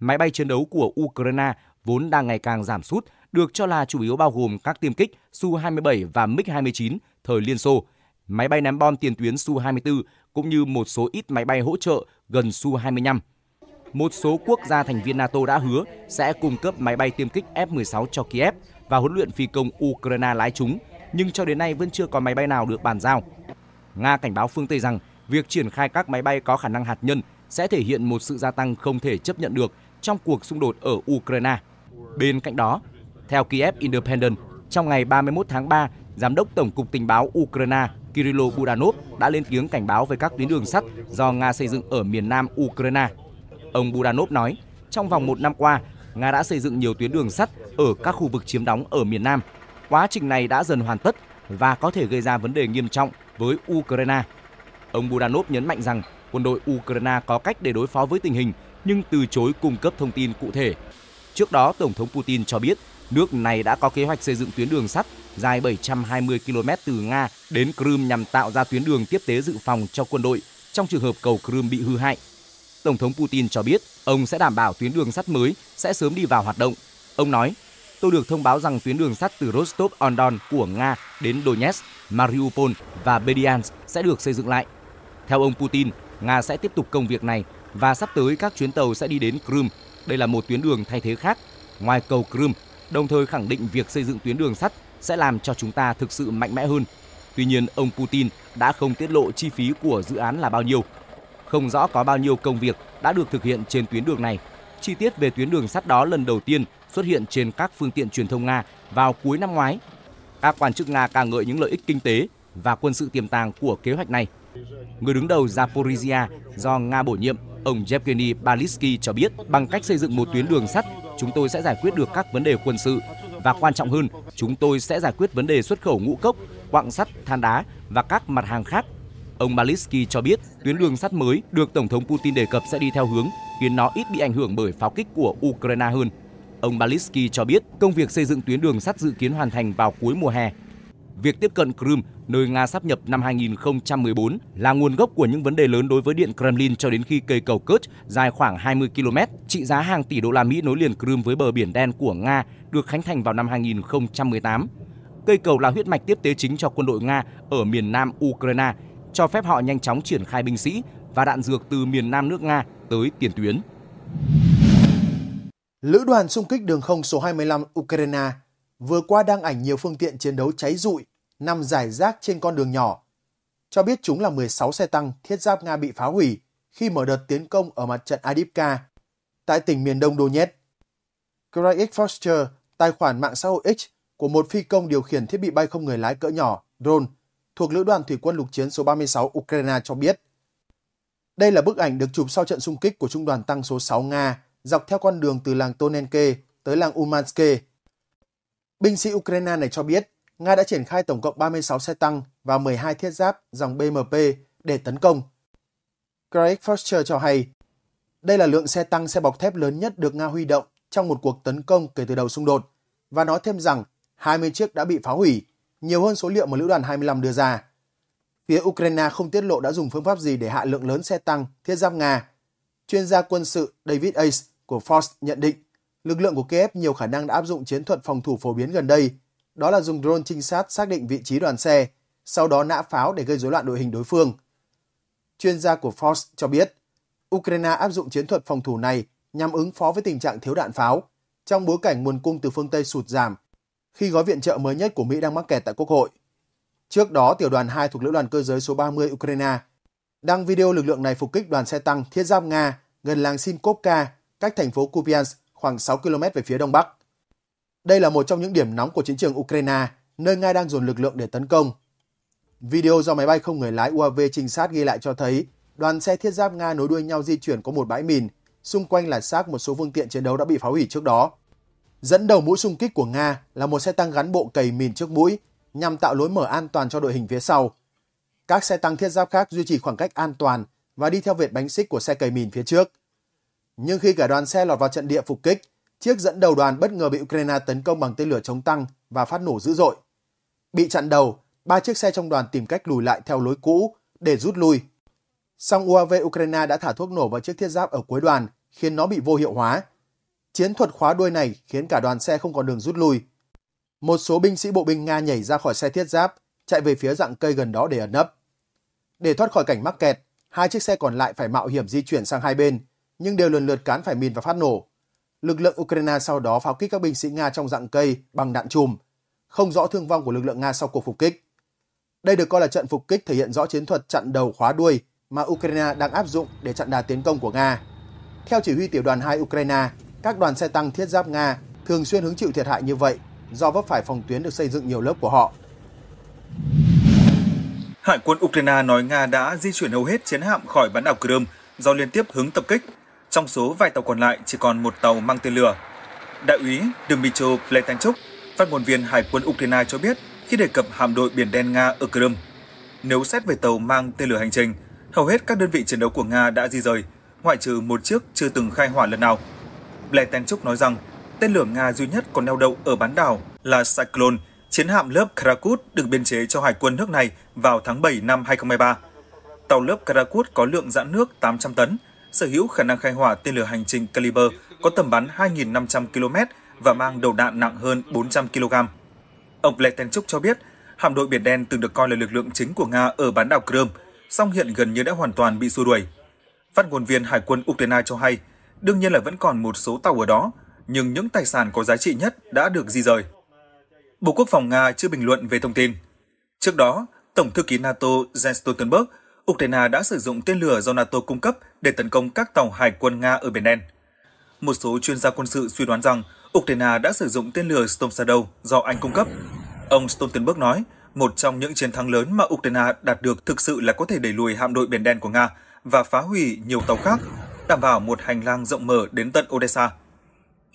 Máy bay chiến đấu của Ukraine vốn đang ngày càng giảm sút, được cho là chủ yếu bao gồm các tiêm kích Su-27 và MiG-29 thời Liên Xô, máy bay ném bom tiền tuyến Su-24 cũng như một số ít máy bay hỗ trợ gần Su-25. Một số quốc gia thành viên NATO đã hứa sẽ cung cấp máy bay tiêm kích F-16 cho Kiev và huấn luyện phi công Ukraine lái chúng, nhưng cho đến nay vẫn chưa có máy bay nào được bàn giao. Nga cảnh báo phương Tây rằng việc triển khai các máy bay có khả năng hạt nhân sẽ thể hiện một sự gia tăng không thể chấp nhận được trong cuộc xung đột ở Ukraine. Bên cạnh đó, theo Kiev Independent, trong ngày 31 tháng 3 Giám đốc Tổng cục Tình báo Ukraine Kirilo Budanov đã lên tiếng cảnh báo về các tuyến đường sắt do Nga xây dựng ở miền nam Ukraine. Ông Budanov nói, trong vòng một năm qua, Nga đã xây dựng nhiều tuyến đường sắt ở các khu vực chiếm đóng ở miền Nam. Quá trình này đã dần hoàn tất và có thể gây ra vấn đề nghiêm trọng với Ukraine. Ông Budanov nhấn mạnh rằng quân đội Ukraine có cách để đối phó với tình hình nhưng từ chối cung cấp thông tin cụ thể. Trước đó, Tổng thống Putin cho biết nước này đã có kế hoạch xây dựng tuyến đường sắt dài 720 km từ Nga đến Crimea nhằm tạo ra tuyến đường tiếp tế dự phòng cho quân đội trong trường hợp cầu Crimea bị hư hại. Tổng thống Putin cho biết ông sẽ đảm bảo tuyến đường sắt mới sẽ sớm đi vào hoạt động. Ông nói, tôi được thông báo rằng tuyến đường sắt từ Rostov-on-Don của Nga đến Donetsk, Mariupol và Bediansk sẽ được xây dựng lại. Theo ông Putin, Nga sẽ tiếp tục công việc này và sắp tới các chuyến tàu sẽ đi đến Crimea. Đây là một tuyến đường thay thế khác ngoài cầu Crimea, đồng thời khẳng định việc xây dựng tuyến đường sắt sẽ làm cho chúng ta thực sự mạnh mẽ hơn. Tuy nhiên, ông Putin đã không tiết lộ chi phí của dự án là bao nhiêu. Không rõ có bao nhiêu công việc đã được thực hiện trên tuyến đường này. Chi tiết về tuyến đường sắt đó lần đầu tiên xuất hiện trên các phương tiện truyền thông Nga vào cuối năm ngoái. Các quan chức Nga ca ngợi những lợi ích kinh tế và quân sự tiềm tàng của kế hoạch này. Người đứng đầu Zaporizhia do Nga bổ nhiệm, ông Yevgeny Balitsky cho biết bằng cách xây dựng một tuyến đường sắt, chúng tôi sẽ giải quyết được các vấn đề quân sự và quan trọng hơn, chúng tôi sẽ giải quyết vấn đề xuất khẩu ngũ cốc, quặng sắt, than đá và các mặt hàng khác. Ông Malisky cho biết tuyến đường sắt mới được Tổng thống Putin đề cập sẽ đi theo hướng khiến nó ít bị ảnh hưởng bởi pháo kích của Ukraine hơn. Ông Malisky cho biết công việc xây dựng tuyến đường sắt dự kiến hoàn thành vào cuối mùa hè. Việc tiếp cận Crimea, nơi Nga sắp nhập năm 2014, là nguồn gốc của những vấn đề lớn đối với Điện Kremlin cho đến khi cây cầu Kerch dài khoảng 20 km, trị giá hàng tỷ đô la Mỹ nối liền Crimea với bờ biển đen của Nga được khánh thành vào năm 2018. Cây cầu là huyết mạch tiếp tế chính cho quân đội Nga ở miền nam Ukraine, cho phép họ nhanh chóng triển khai binh sĩ và đạn dược từ miền nam nước Nga tới tiền tuyến. Lữ đoàn xung kích đường không số 25 Ukraine vừa qua đăng ảnh nhiều phương tiện chiến đấu cháy rụi nằm giải rác trên con đường nhỏ, cho biết chúng là 16 xe tăng thiết giáp Nga bị phá hủy khi mở đợt tiến công ở mặt trận Adipka tại tỉnh miền đông Donetsk. Craig Foster, tài khoản mạng xã hội X của một phi công điều khiển thiết bị bay không người lái cỡ nhỏ, drone, thuộc Lữ đoàn Thủy quân Lục chiến số 36 Ukraine cho biết. Đây là bức ảnh được chụp sau trận xung kích của Trung đoàn Tăng số 6 Nga dọc theo con đường từ làng Tonenke tới làng Umanske. Binh sĩ Ukraine này cho biết Nga đã triển khai tổng cộng 36 xe tăng và 12 thiết giáp dòng BMP để tấn công. Craig Foster cho hay, đây là lượng xe tăng xe bọc thép lớn nhất được Nga huy động trong một cuộc tấn công kể từ đầu xung đột và nói thêm rằng 20 chiếc đã bị phá hủy, nhiều hơn số liệu mà lữ đoàn 25 đưa ra. Phía Ukraine không tiết lộ đã dùng phương pháp gì để hạ lượng lớn xe tăng, thiết giáp Nga. Chuyên gia quân sự David Ace của Force nhận định lực lượng của Kiev nhiều khả năng đã áp dụng chiến thuật phòng thủ phổ biến gần đây, đó là dùng drone trinh sát xác định vị trí đoàn xe, sau đó nã pháo để gây rối loạn đội hình đối phương. Chuyên gia của Force cho biết, Ukraine áp dụng chiến thuật phòng thủ này nhằm ứng phó với tình trạng thiếu đạn pháo – trong bối cảnh nguồn cung từ phương Tây sụt giảm khi gói viện trợ mới nhất của Mỹ đang mắc kẹt tại Quốc hội. Trước đó, tiểu đoàn 2 thuộc lữ đoàn cơ giới số 30 Ukraine đăng video lực lượng này phục kích đoàn xe tăng thiết giáp Nga gần làng Sinkovka, cách thành phố Kupiansk khoảng 6 km về phía đông bắc. Đây là một trong những điểm nóng của chiến trường Ukraine, nơi Nga đang dồn lực lượng để tấn công. Video do máy bay không người lái UAV trinh sát ghi lại cho thấy đoàn xe thiết giáp Nga nối đuôi nhau di chuyển có một bãi mìn xung quanh là xác một số phương tiện chiến đấu đã bị phá hủy trước đó. Dẫn đầu mũi xung kích của Nga là một xe tăng gắn bộ cầy mìn trước mũi nhằm tạo lối mở an toàn cho đội hình phía sau. Các xe tăng thiết giáp khác duy trì khoảng cách an toàn và đi theo vệt bánh xích của xe cầy mìn phía trước. Nhưng khi cả đoàn xe lọt vào trận địa phục kích, chiếc dẫn đầu đoàn bất ngờ bị Ukraine tấn công bằng tên lửa chống tăng và phát nổ dữ dội. Bị chặn đầu, ba chiếc xe trong đoàn tìm cách lùi lại theo lối cũ để rút lui Song UAV Ukraine đã thả thuốc nổ vào chiếc thiết giáp ở cuối đoàn, khiến nó bị vô hiệu hóa. Chiến thuật khóa đuôi này khiến cả đoàn xe không còn đường rút lui. Một số binh sĩ bộ binh Nga nhảy ra khỏi xe thiết giáp, chạy về phía dạng cây gần đó để ẩn nấp. Để thoát khỏi cảnh mắc kẹt, hai chiếc xe còn lại phải mạo hiểm di chuyển sang hai bên, nhưng đều lần lượt cán phải mìn và phát nổ. Lực lượng Ukraine sau đó pháo kích các binh sĩ Nga trong dạng cây bằng đạn chùm, không rõ thương vong của lực lượng Nga sau cuộc phục kích. Đây được coi là trận phục kích thể hiện rõ chiến thuật chặn đầu khóa đuôi mà Ukraine đang áp dụng để chặn đà tiến công của Nga. Theo chỉ huy tiểu đoàn 2 Ukraine, các đoàn xe tăng thiết giáp Nga thường xuyên hứng chịu thiệt hại như vậy do vấp phải phòng tuyến được xây dựng nhiều lớp của họ. Hải quân Ukraine nói Nga đã di chuyển hầu hết chiến hạm khỏi bán đảo Crimea do liên tiếp hứng tập kích. Trong số vài tàu còn lại chỉ còn một tàu mang tên lửa. Đại úy Dmitry Pletanchuk, phát ngôn viên Hải quân Ukraine cho biết khi đề cập hạm đội Biển Đen Nga ở Crimea. Nếu xét về tàu mang tên lửa hành trình, hầu hết các đơn vị chiến đấu của Nga đã di rời, ngoại trừ một chiếc chưa từng khai hỏa lần nào. Bletenchuk nói rằng tên lửa Nga duy nhất còn neo đậu ở bán đảo là Cyclone, chiến hạm lớp Karakut được biên chế cho Hải quân nước này vào tháng 7 năm 2023. Tàu lớp Karakut có lượng giãn nước 800 tấn, sở hữu khả năng khai hỏa tên lửa hành trình Caliber có tầm bắn 2.500 km và mang đầu đạn nặng hơn 400 kg. Ông Bletenchuk cho biết, hạm đội Biển Đen từng được coi là lực lượng chính của Nga ở bán đảo Crimea song hiện gần như đã hoàn toàn bị xua đuổi. Phát ngôn viên Hải quân Ukraine cho hay, đương nhiên là vẫn còn một số tàu ở đó, nhưng những tài sản có giá trị nhất đã được di rời. Bộ Quốc phòng Nga chưa bình luận về thông tin. Trước đó, Tổng thư ký NATO Jens Stoltenberg, Ukraine đã sử dụng tên lửa do NATO cung cấp để tấn công các tàu hải quân Nga ở Biển Đen. Một số chuyên gia quân sự suy đoán rằng Ukraine đã sử dụng tên lửa Storm Shadow do Anh cung cấp. Ông Stoltenberg nói, một trong những chiến thắng lớn mà Ukraine đạt được thực sự là có thể đẩy lùi hạm đội Biển Đen của Nga và phá hủy nhiều tàu khác, đảm bảo một hành lang rộng mở đến tận Odessa.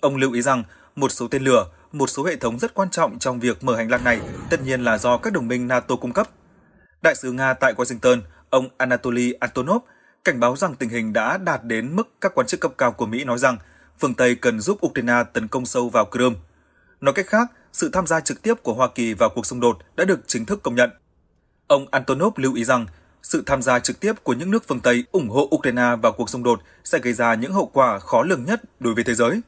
Ông lưu ý rằng, một số tên lửa, một số hệ thống rất quan trọng trong việc mở hành lang này tất nhiên là do các đồng minh NATO cung cấp. Đại sứ Nga tại Washington, ông Anatoly Antonov, cảnh báo rằng tình hình đã đạt đến mức các quan chức cấp cao của Mỹ nói rằng phương Tây cần giúp Ukraine tấn công sâu vào Crimea. Nói cách khác, sự tham gia trực tiếp của Hoa Kỳ vào cuộc xung đột đã được chính thức công nhận. Ông Antonov lưu ý rằng, sự tham gia trực tiếp của những nước phương Tây ủng hộ Ukraine vào cuộc xung đột sẽ gây ra những hậu quả khó lường nhất đối với thế giới.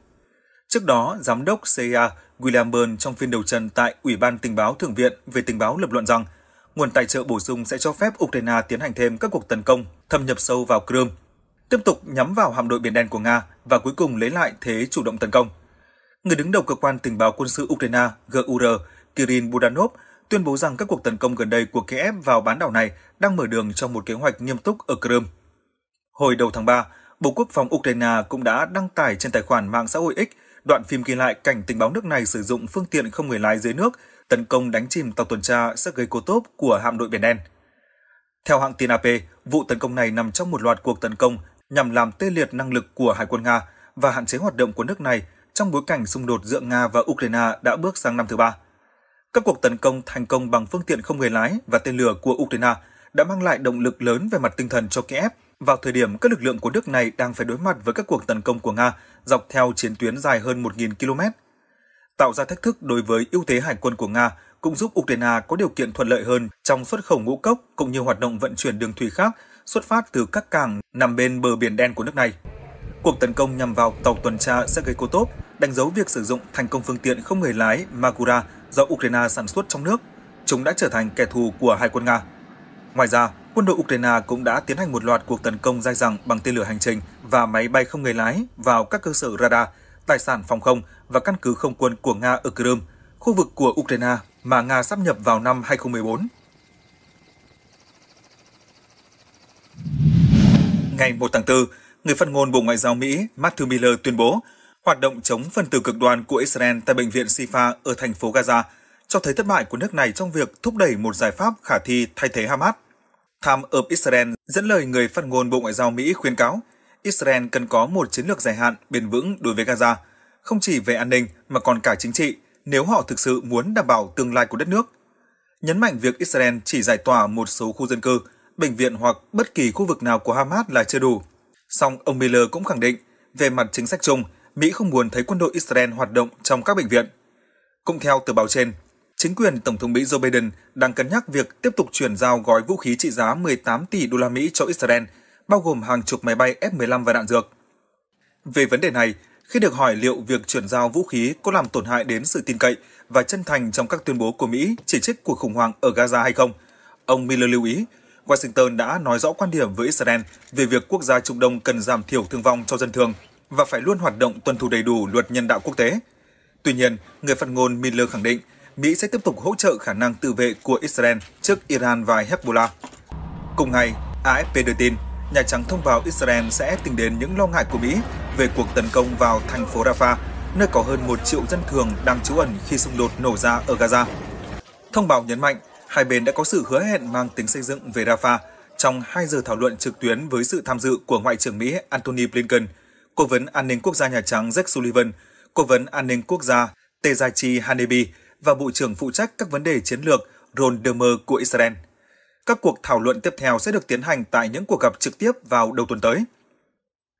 Trước đó, Giám đốc CIA William Burn trong phiên đầu trần tại Ủy ban Tình báo Thượng viện về tình báo lập luận rằng nguồn tài trợ bổ sung sẽ cho phép Ukraine tiến hành thêm các cuộc tấn công, thâm nhập sâu vào Crimea, tiếp tục nhắm vào hạm đội Biển Đen của Nga và cuối cùng lấy lại thế chủ động tấn công người đứng đầu cơ quan tình báo quân sự Ukraine GUR Kirin Budanov tuyên bố rằng các cuộc tấn công gần đây của Kiev vào bán đảo này đang mở đường cho một kế hoạch nghiêm túc ở Crimea. Hồi đầu tháng 3, Bộ Quốc phòng Ukraine cũng đã đăng tải trên tài khoản mạng xã hội X đoạn phim ghi lại cảnh tình báo nước này sử dụng phương tiện không người lái dưới nước tấn công đánh chìm tàu tuần tra Sergei Kotov của hạm đội Biển Đen. Theo hãng tin AP, vụ tấn công này nằm trong một loạt cuộc tấn công nhằm làm tê liệt năng lực của Hải quân Nga và hạn chế hoạt động của nước này trong bối cảnh xung đột giữa Nga và Ukraine đã bước sang năm thứ ba. Các cuộc tấn công thành công bằng phương tiện không người lái và tên lửa của Ukraine đã mang lại động lực lớn về mặt tinh thần cho Kiev vào thời điểm các lực lượng của nước này đang phải đối mặt với các cuộc tấn công của Nga dọc theo chiến tuyến dài hơn 1.000 km. Tạo ra thách thức đối với ưu thế hải quân của Nga cũng giúp Ukraine có điều kiện thuận lợi hơn trong xuất khẩu ngũ cốc cũng như hoạt động vận chuyển đường thủy khác xuất phát từ các cảng nằm bên bờ biển đen của nước này. Cuộc tấn công nhằm vào tàu tuần tra Sergei Kotov đánh dấu việc sử dụng thành công phương tiện không người lái Magura do Ukraine sản xuất trong nước. Chúng đã trở thành kẻ thù của hai quân Nga. Ngoài ra, quân đội Ukraine cũng đã tiến hành một loạt cuộc tấn công dai dẳng bằng tên lửa hành trình và máy bay không người lái vào các cơ sở radar, tài sản phòng không và căn cứ không quân của Nga ở Crimea, khu vực của Ukraine mà Nga sắp nhập vào năm 2014. Ngày 1 tháng 4, người phát ngôn Bộ Ngoại giao Mỹ Matthew Miller tuyên bố hoạt động chống phần tử cực đoan của Israel tại bệnh viện Sifa ở thành phố Gaza cho thấy thất bại của nước này trong việc thúc đẩy một giải pháp khả thi thay thế Hamas. Tham ợp Israel dẫn lời người phát ngôn Bộ Ngoại giao Mỹ khuyến cáo Israel cần có một chiến lược dài hạn bền vững đối với Gaza, không chỉ về an ninh mà còn cả chính trị nếu họ thực sự muốn đảm bảo tương lai của đất nước. Nhấn mạnh việc Israel chỉ giải tỏa một số khu dân cư, bệnh viện hoặc bất kỳ khu vực nào của Hamas là chưa đủ. Song ông Miller cũng khẳng định, về mặt chính sách chung, Mỹ không muốn thấy quân đội Israel hoạt động trong các bệnh viện. Cũng theo tờ báo trên, chính quyền Tổng thống Mỹ Joe Biden đang cân nhắc việc tiếp tục chuyển giao gói vũ khí trị giá 18 tỷ đô la Mỹ cho Israel, bao gồm hàng chục máy bay F-15 và đạn dược. Về vấn đề này, khi được hỏi liệu việc chuyển giao vũ khí có làm tổn hại đến sự tin cậy và chân thành trong các tuyên bố của Mỹ chỉ trích cuộc khủng hoảng ở Gaza hay không, ông Miller lưu ý Washington đã nói rõ quan điểm với Israel về việc quốc gia Trung Đông cần giảm thiểu thương vong cho dân thường và phải luôn hoạt động tuân thủ đầy đủ luật nhân đạo quốc tế. Tuy nhiên, người phát ngôn Miller khẳng định Mỹ sẽ tiếp tục hỗ trợ khả năng tự vệ của Israel trước Iran và Hezbollah. Cùng ngày, AFP đưa tin Nhà Trắng thông báo Israel sẽ tính đến những lo ngại của Mỹ về cuộc tấn công vào thành phố Rafah, nơi có hơn một triệu dân thường đang trú ẩn khi xung đột nổ ra ở Gaza. Thông báo nhấn mạnh, hai bên đã có sự hứa hẹn mang tính xây dựng về Rafah trong 2 giờ thảo luận trực tuyến với sự tham dự của Ngoại trưởng Mỹ Antony Blinken – Cố vấn An ninh Quốc gia Nhà Trắng Jack Sullivan, Cố vấn An ninh Quốc gia Tejachi Hanebi và Bộ trưởng phụ trách các vấn đề chiến lược Ron Dermer của Israel. Các cuộc thảo luận tiếp theo sẽ được tiến hành tại những cuộc gặp trực tiếp vào đầu tuần tới.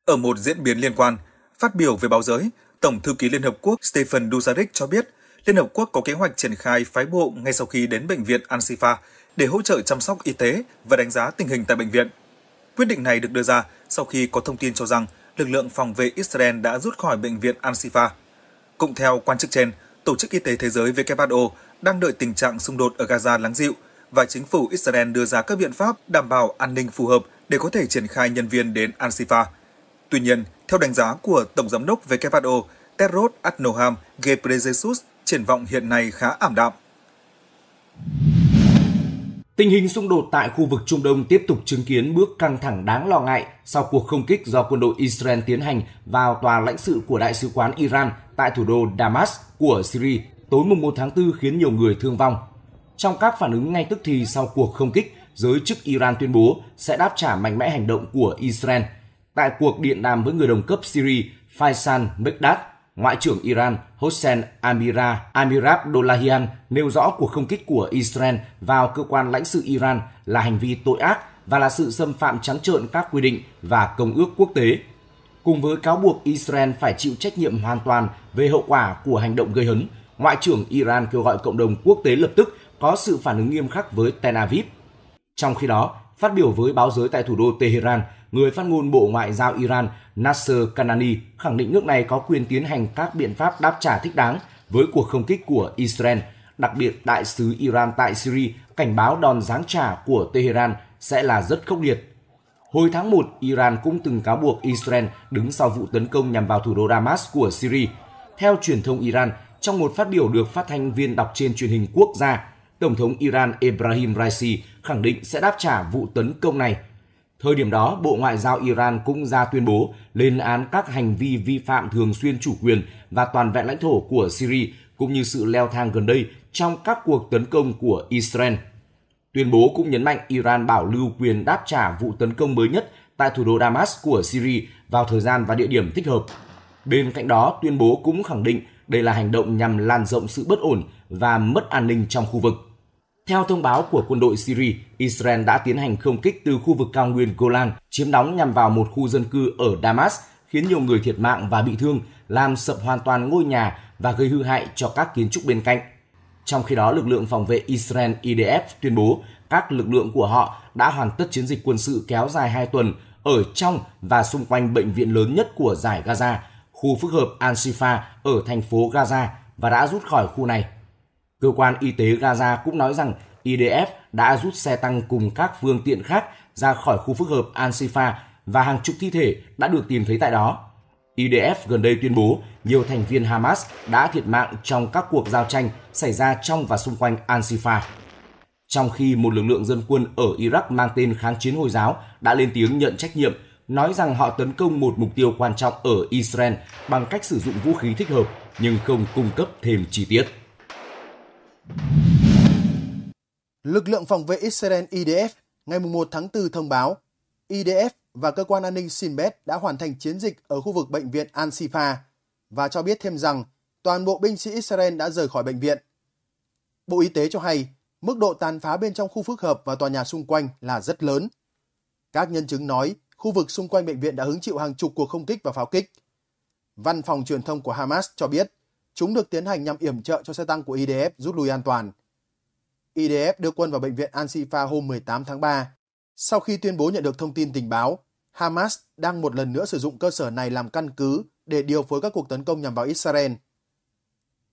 Ở một diễn biến liên quan, phát biểu về báo giới, Tổng thư ký Liên Hợp Quốc Stephen Dujarric cho biết Liên Hợp Quốc có kế hoạch triển khai phái bộ ngay sau khi đến bệnh viện Al-Shifa để hỗ trợ chăm sóc y tế và đánh giá tình hình tại bệnh viện. Quyết định này được đưa ra sau khi có thông tin cho rằng lực lượng phòng vệ Israel đã rút khỏi bệnh viện Al-Shifa. Cũng theo quan chức trên, Tổ chức Y tế Thế giới WHO đang đợi tình trạng xung đột ở Gaza lắng dịu và chính phủ Israel đưa ra các biện pháp đảm bảo an ninh phù hợp để có thể triển khai nhân viên đến Al-Shifa. Tuy nhiên, theo đánh giá của Tổng Giám đốc WHO Tedros Adhanom Ghebreyesus, triển vọng hiện nay khá ảm đạm. Tình hình xung đột tại khu vực Trung Đông tiếp tục chứng kiến bước căng thẳng đáng lo ngại sau cuộc không kích do quân đội Israel tiến hành vào tòa lãnh sự của Đại sứ quán Iran tại thủ đô Damas của Syria tối mùng 1 tháng 4 khiến nhiều người thương vong. Trong các phản ứng ngay tức thì sau cuộc không kích, giới chức Iran tuyên bố sẽ đáp trả mạnh mẽ hành động của Israel. Tại cuộc điện đàm với người đồng cấp Syria Faisal Mekdad, Ngoại trưởng Iran Hossein Amira Dolahian nêu rõ cuộc không kích của Israel vào cơ quan lãnh sự Iran là hành vi tội ác và là sự xâm phạm trắng trợn các quy định và công ước quốc tế. Cùng với cáo buộc Israel phải chịu trách nhiệm hoàn toàn về hậu quả của hành động gây hấn, Ngoại trưởng Iran kêu gọi cộng đồng quốc tế lập tức có sự phản ứng nghiêm khắc với Tel Aviv. Trong khi đó, phát biểu với báo giới tại thủ đô Tehran, người phát ngôn Bộ Ngoại giao Iran Nasser Kanani khẳng định nước này có quyền tiến hành các biện pháp đáp trả thích đáng với cuộc không kích của Israel. Đặc biệt, đại sứ Iran tại Syria cảnh báo đòn giáng trả của Tehran sẽ là rất khốc liệt. Hồi tháng 1, Iran cũng từng cáo buộc Israel đứng sau vụ tấn công nhằm vào thủ đô Damas của Syria. Theo truyền thông Iran, trong một phát biểu được phát thanh viên đọc trên truyền hình quốc gia, Tổng thống Iran Ebrahim Raisi khẳng định sẽ đáp trả vụ tấn công này – Thời điểm đó, Bộ Ngoại giao Iran cũng ra tuyên bố lên án các hành vi vi phạm thường xuyên chủ quyền và toàn vẹn lãnh thổ của Syria cũng như sự leo thang gần đây trong các cuộc tấn công của Israel. Tuyên bố cũng nhấn mạnh Iran bảo lưu quyền đáp trả vụ tấn công mới nhất tại thủ đô Damas của Syria vào thời gian và địa điểm thích hợp. Bên cạnh đó, tuyên bố cũng khẳng định đây là hành động nhằm lan rộng sự bất ổn và mất an ninh trong khu vực. Theo thông báo của quân đội Syria, Israel đã tiến hành không kích từ khu vực cao nguyên Golan chiếm đóng nhằm vào một khu dân cư ở Damas, khiến nhiều người thiệt mạng và bị thương, làm sập hoàn toàn ngôi nhà và gây hư hại cho các kiến trúc bên cạnh. Trong khi đó, lực lượng phòng vệ Israel IDF tuyên bố các lực lượng của họ đã hoàn tất chiến dịch quân sự kéo dài 2 tuần ở trong và xung quanh bệnh viện lớn nhất của giải Gaza, khu phức hợp Al-Shifa ở thành phố Gaza và đã rút khỏi khu này Cơ quan y tế Gaza cũng nói rằng IDF đã rút xe tăng cùng các phương tiện khác ra khỏi khu phức hợp Al-Sifa và hàng chục thi thể đã được tìm thấy tại đó. IDF gần đây tuyên bố nhiều thành viên Hamas đã thiệt mạng trong các cuộc giao tranh xảy ra trong và xung quanh Al-Sifa. Trong khi một lực lượng dân quân ở Iraq mang tên kháng chiến Hồi giáo đã lên tiếng nhận trách nhiệm, nói rằng họ tấn công một mục tiêu quan trọng ở Israel bằng cách sử dụng vũ khí thích hợp nhưng không cung cấp thêm chi tiết. Lực lượng phòng vệ Israel IDF ngày 1 tháng 4 thông báo IDF và cơ quan an ninh Shin Bet đã hoàn thành chiến dịch ở khu vực bệnh viện Al-Shifa và cho biết thêm rằng toàn bộ binh sĩ Israel đã rời khỏi bệnh viện. Bộ Y tế cho hay mức độ tàn phá bên trong khu phức hợp và tòa nhà xung quanh là rất lớn. Các nhân chứng nói khu vực xung quanh bệnh viện đã hứng chịu hàng chục cuộc không kích và pháo kích. Văn phòng truyền thông của Hamas cho biết Chúng được tiến hành nhằm yểm trợ cho xe tăng của IDF rút lui an toàn. IDF đưa quân vào bệnh viện Al-Shifa hôm 18 tháng 3, sau khi tuyên bố nhận được thông tin tình báo, Hamas đang một lần nữa sử dụng cơ sở này làm căn cứ để điều phối các cuộc tấn công nhằm vào Israel.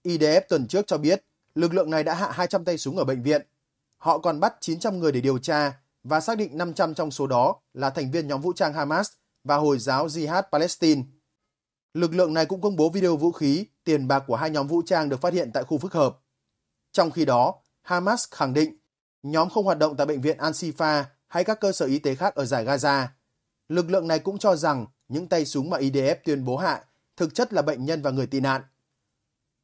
IDF tuần trước cho biết lực lượng này đã hạ 200 tay súng ở bệnh viện. Họ còn bắt 900 người để điều tra và xác định 500 trong số đó là thành viên nhóm vũ trang Hamas và Hồi giáo Jihad Palestine. Lực lượng này cũng công bố video vũ khí, tiền bạc của hai nhóm vũ trang được phát hiện tại khu phức hợp. Trong khi đó, Hamas khẳng định nhóm không hoạt động tại bệnh viện Al-Shifa hay các cơ sở y tế khác ở giải Gaza. Lực lượng này cũng cho rằng những tay súng mà IDF tuyên bố hạ thực chất là bệnh nhân và người tị nạn.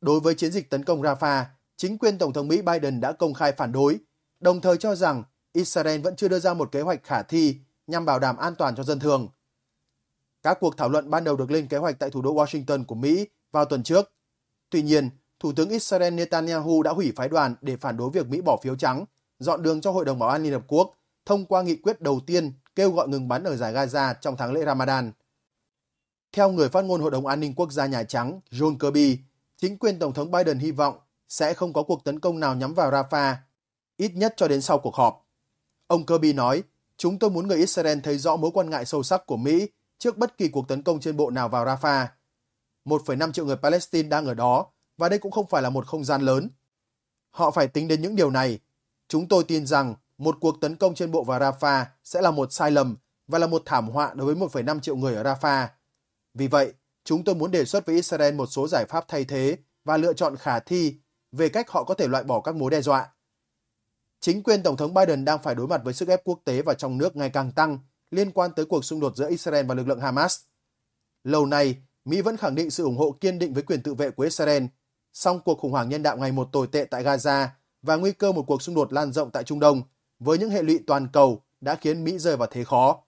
Đối với chiến dịch tấn công Rafah, chính quyền Tổng thống Mỹ Biden đã công khai phản đối, đồng thời cho rằng Israel vẫn chưa đưa ra một kế hoạch khả thi nhằm bảo đảm an toàn cho dân thường. Các cuộc thảo luận ban đầu được lên kế hoạch tại thủ đô Washington của Mỹ vào tuần trước. Tuy nhiên, Thủ tướng Israel Netanyahu đã hủy phái đoàn để phản đối việc Mỹ bỏ phiếu trắng, dọn đường cho Hội đồng Bảo an Liên Hợp Quốc thông qua nghị quyết đầu tiên kêu gọi ngừng bắn ở giải Gaza trong tháng lễ Ramadan. Theo người phát ngôn Hội đồng An ninh Quốc gia Nhà Trắng John Kirby, chính quyền Tổng thống Biden hy vọng sẽ không có cuộc tấn công nào nhắm vào Rafah, ít nhất cho đến sau cuộc họp. Ông Kirby nói, chúng tôi muốn người Israel thấy rõ mối quan ngại sâu sắc của Mỹ trước bất kỳ cuộc tấn công trên bộ nào vào Rafah. 1,5 triệu người Palestine đang ở đó và đây cũng không phải là một không gian lớn. Họ phải tính đến những điều này. Chúng tôi tin rằng một cuộc tấn công trên bộ vào Rafah sẽ là một sai lầm và là một thảm họa đối với 1,5 triệu người ở Rafah. Vì vậy, chúng tôi muốn đề xuất với Israel một số giải pháp thay thế và lựa chọn khả thi về cách họ có thể loại bỏ các mối đe dọa. Chính quyền Tổng thống Biden đang phải đối mặt với sức ép quốc tế và trong nước ngày càng tăng liên quan tới cuộc xung đột giữa Israel và lực lượng Hamas. Lâu nay, Mỹ vẫn khẳng định sự ủng hộ kiên định với quyền tự vệ của Israel, song cuộc khủng hoảng nhân đạo ngày một tồi tệ tại Gaza và nguy cơ một cuộc xung đột lan rộng tại Trung Đông với những hệ lụy toàn cầu đã khiến Mỹ rơi vào thế khó.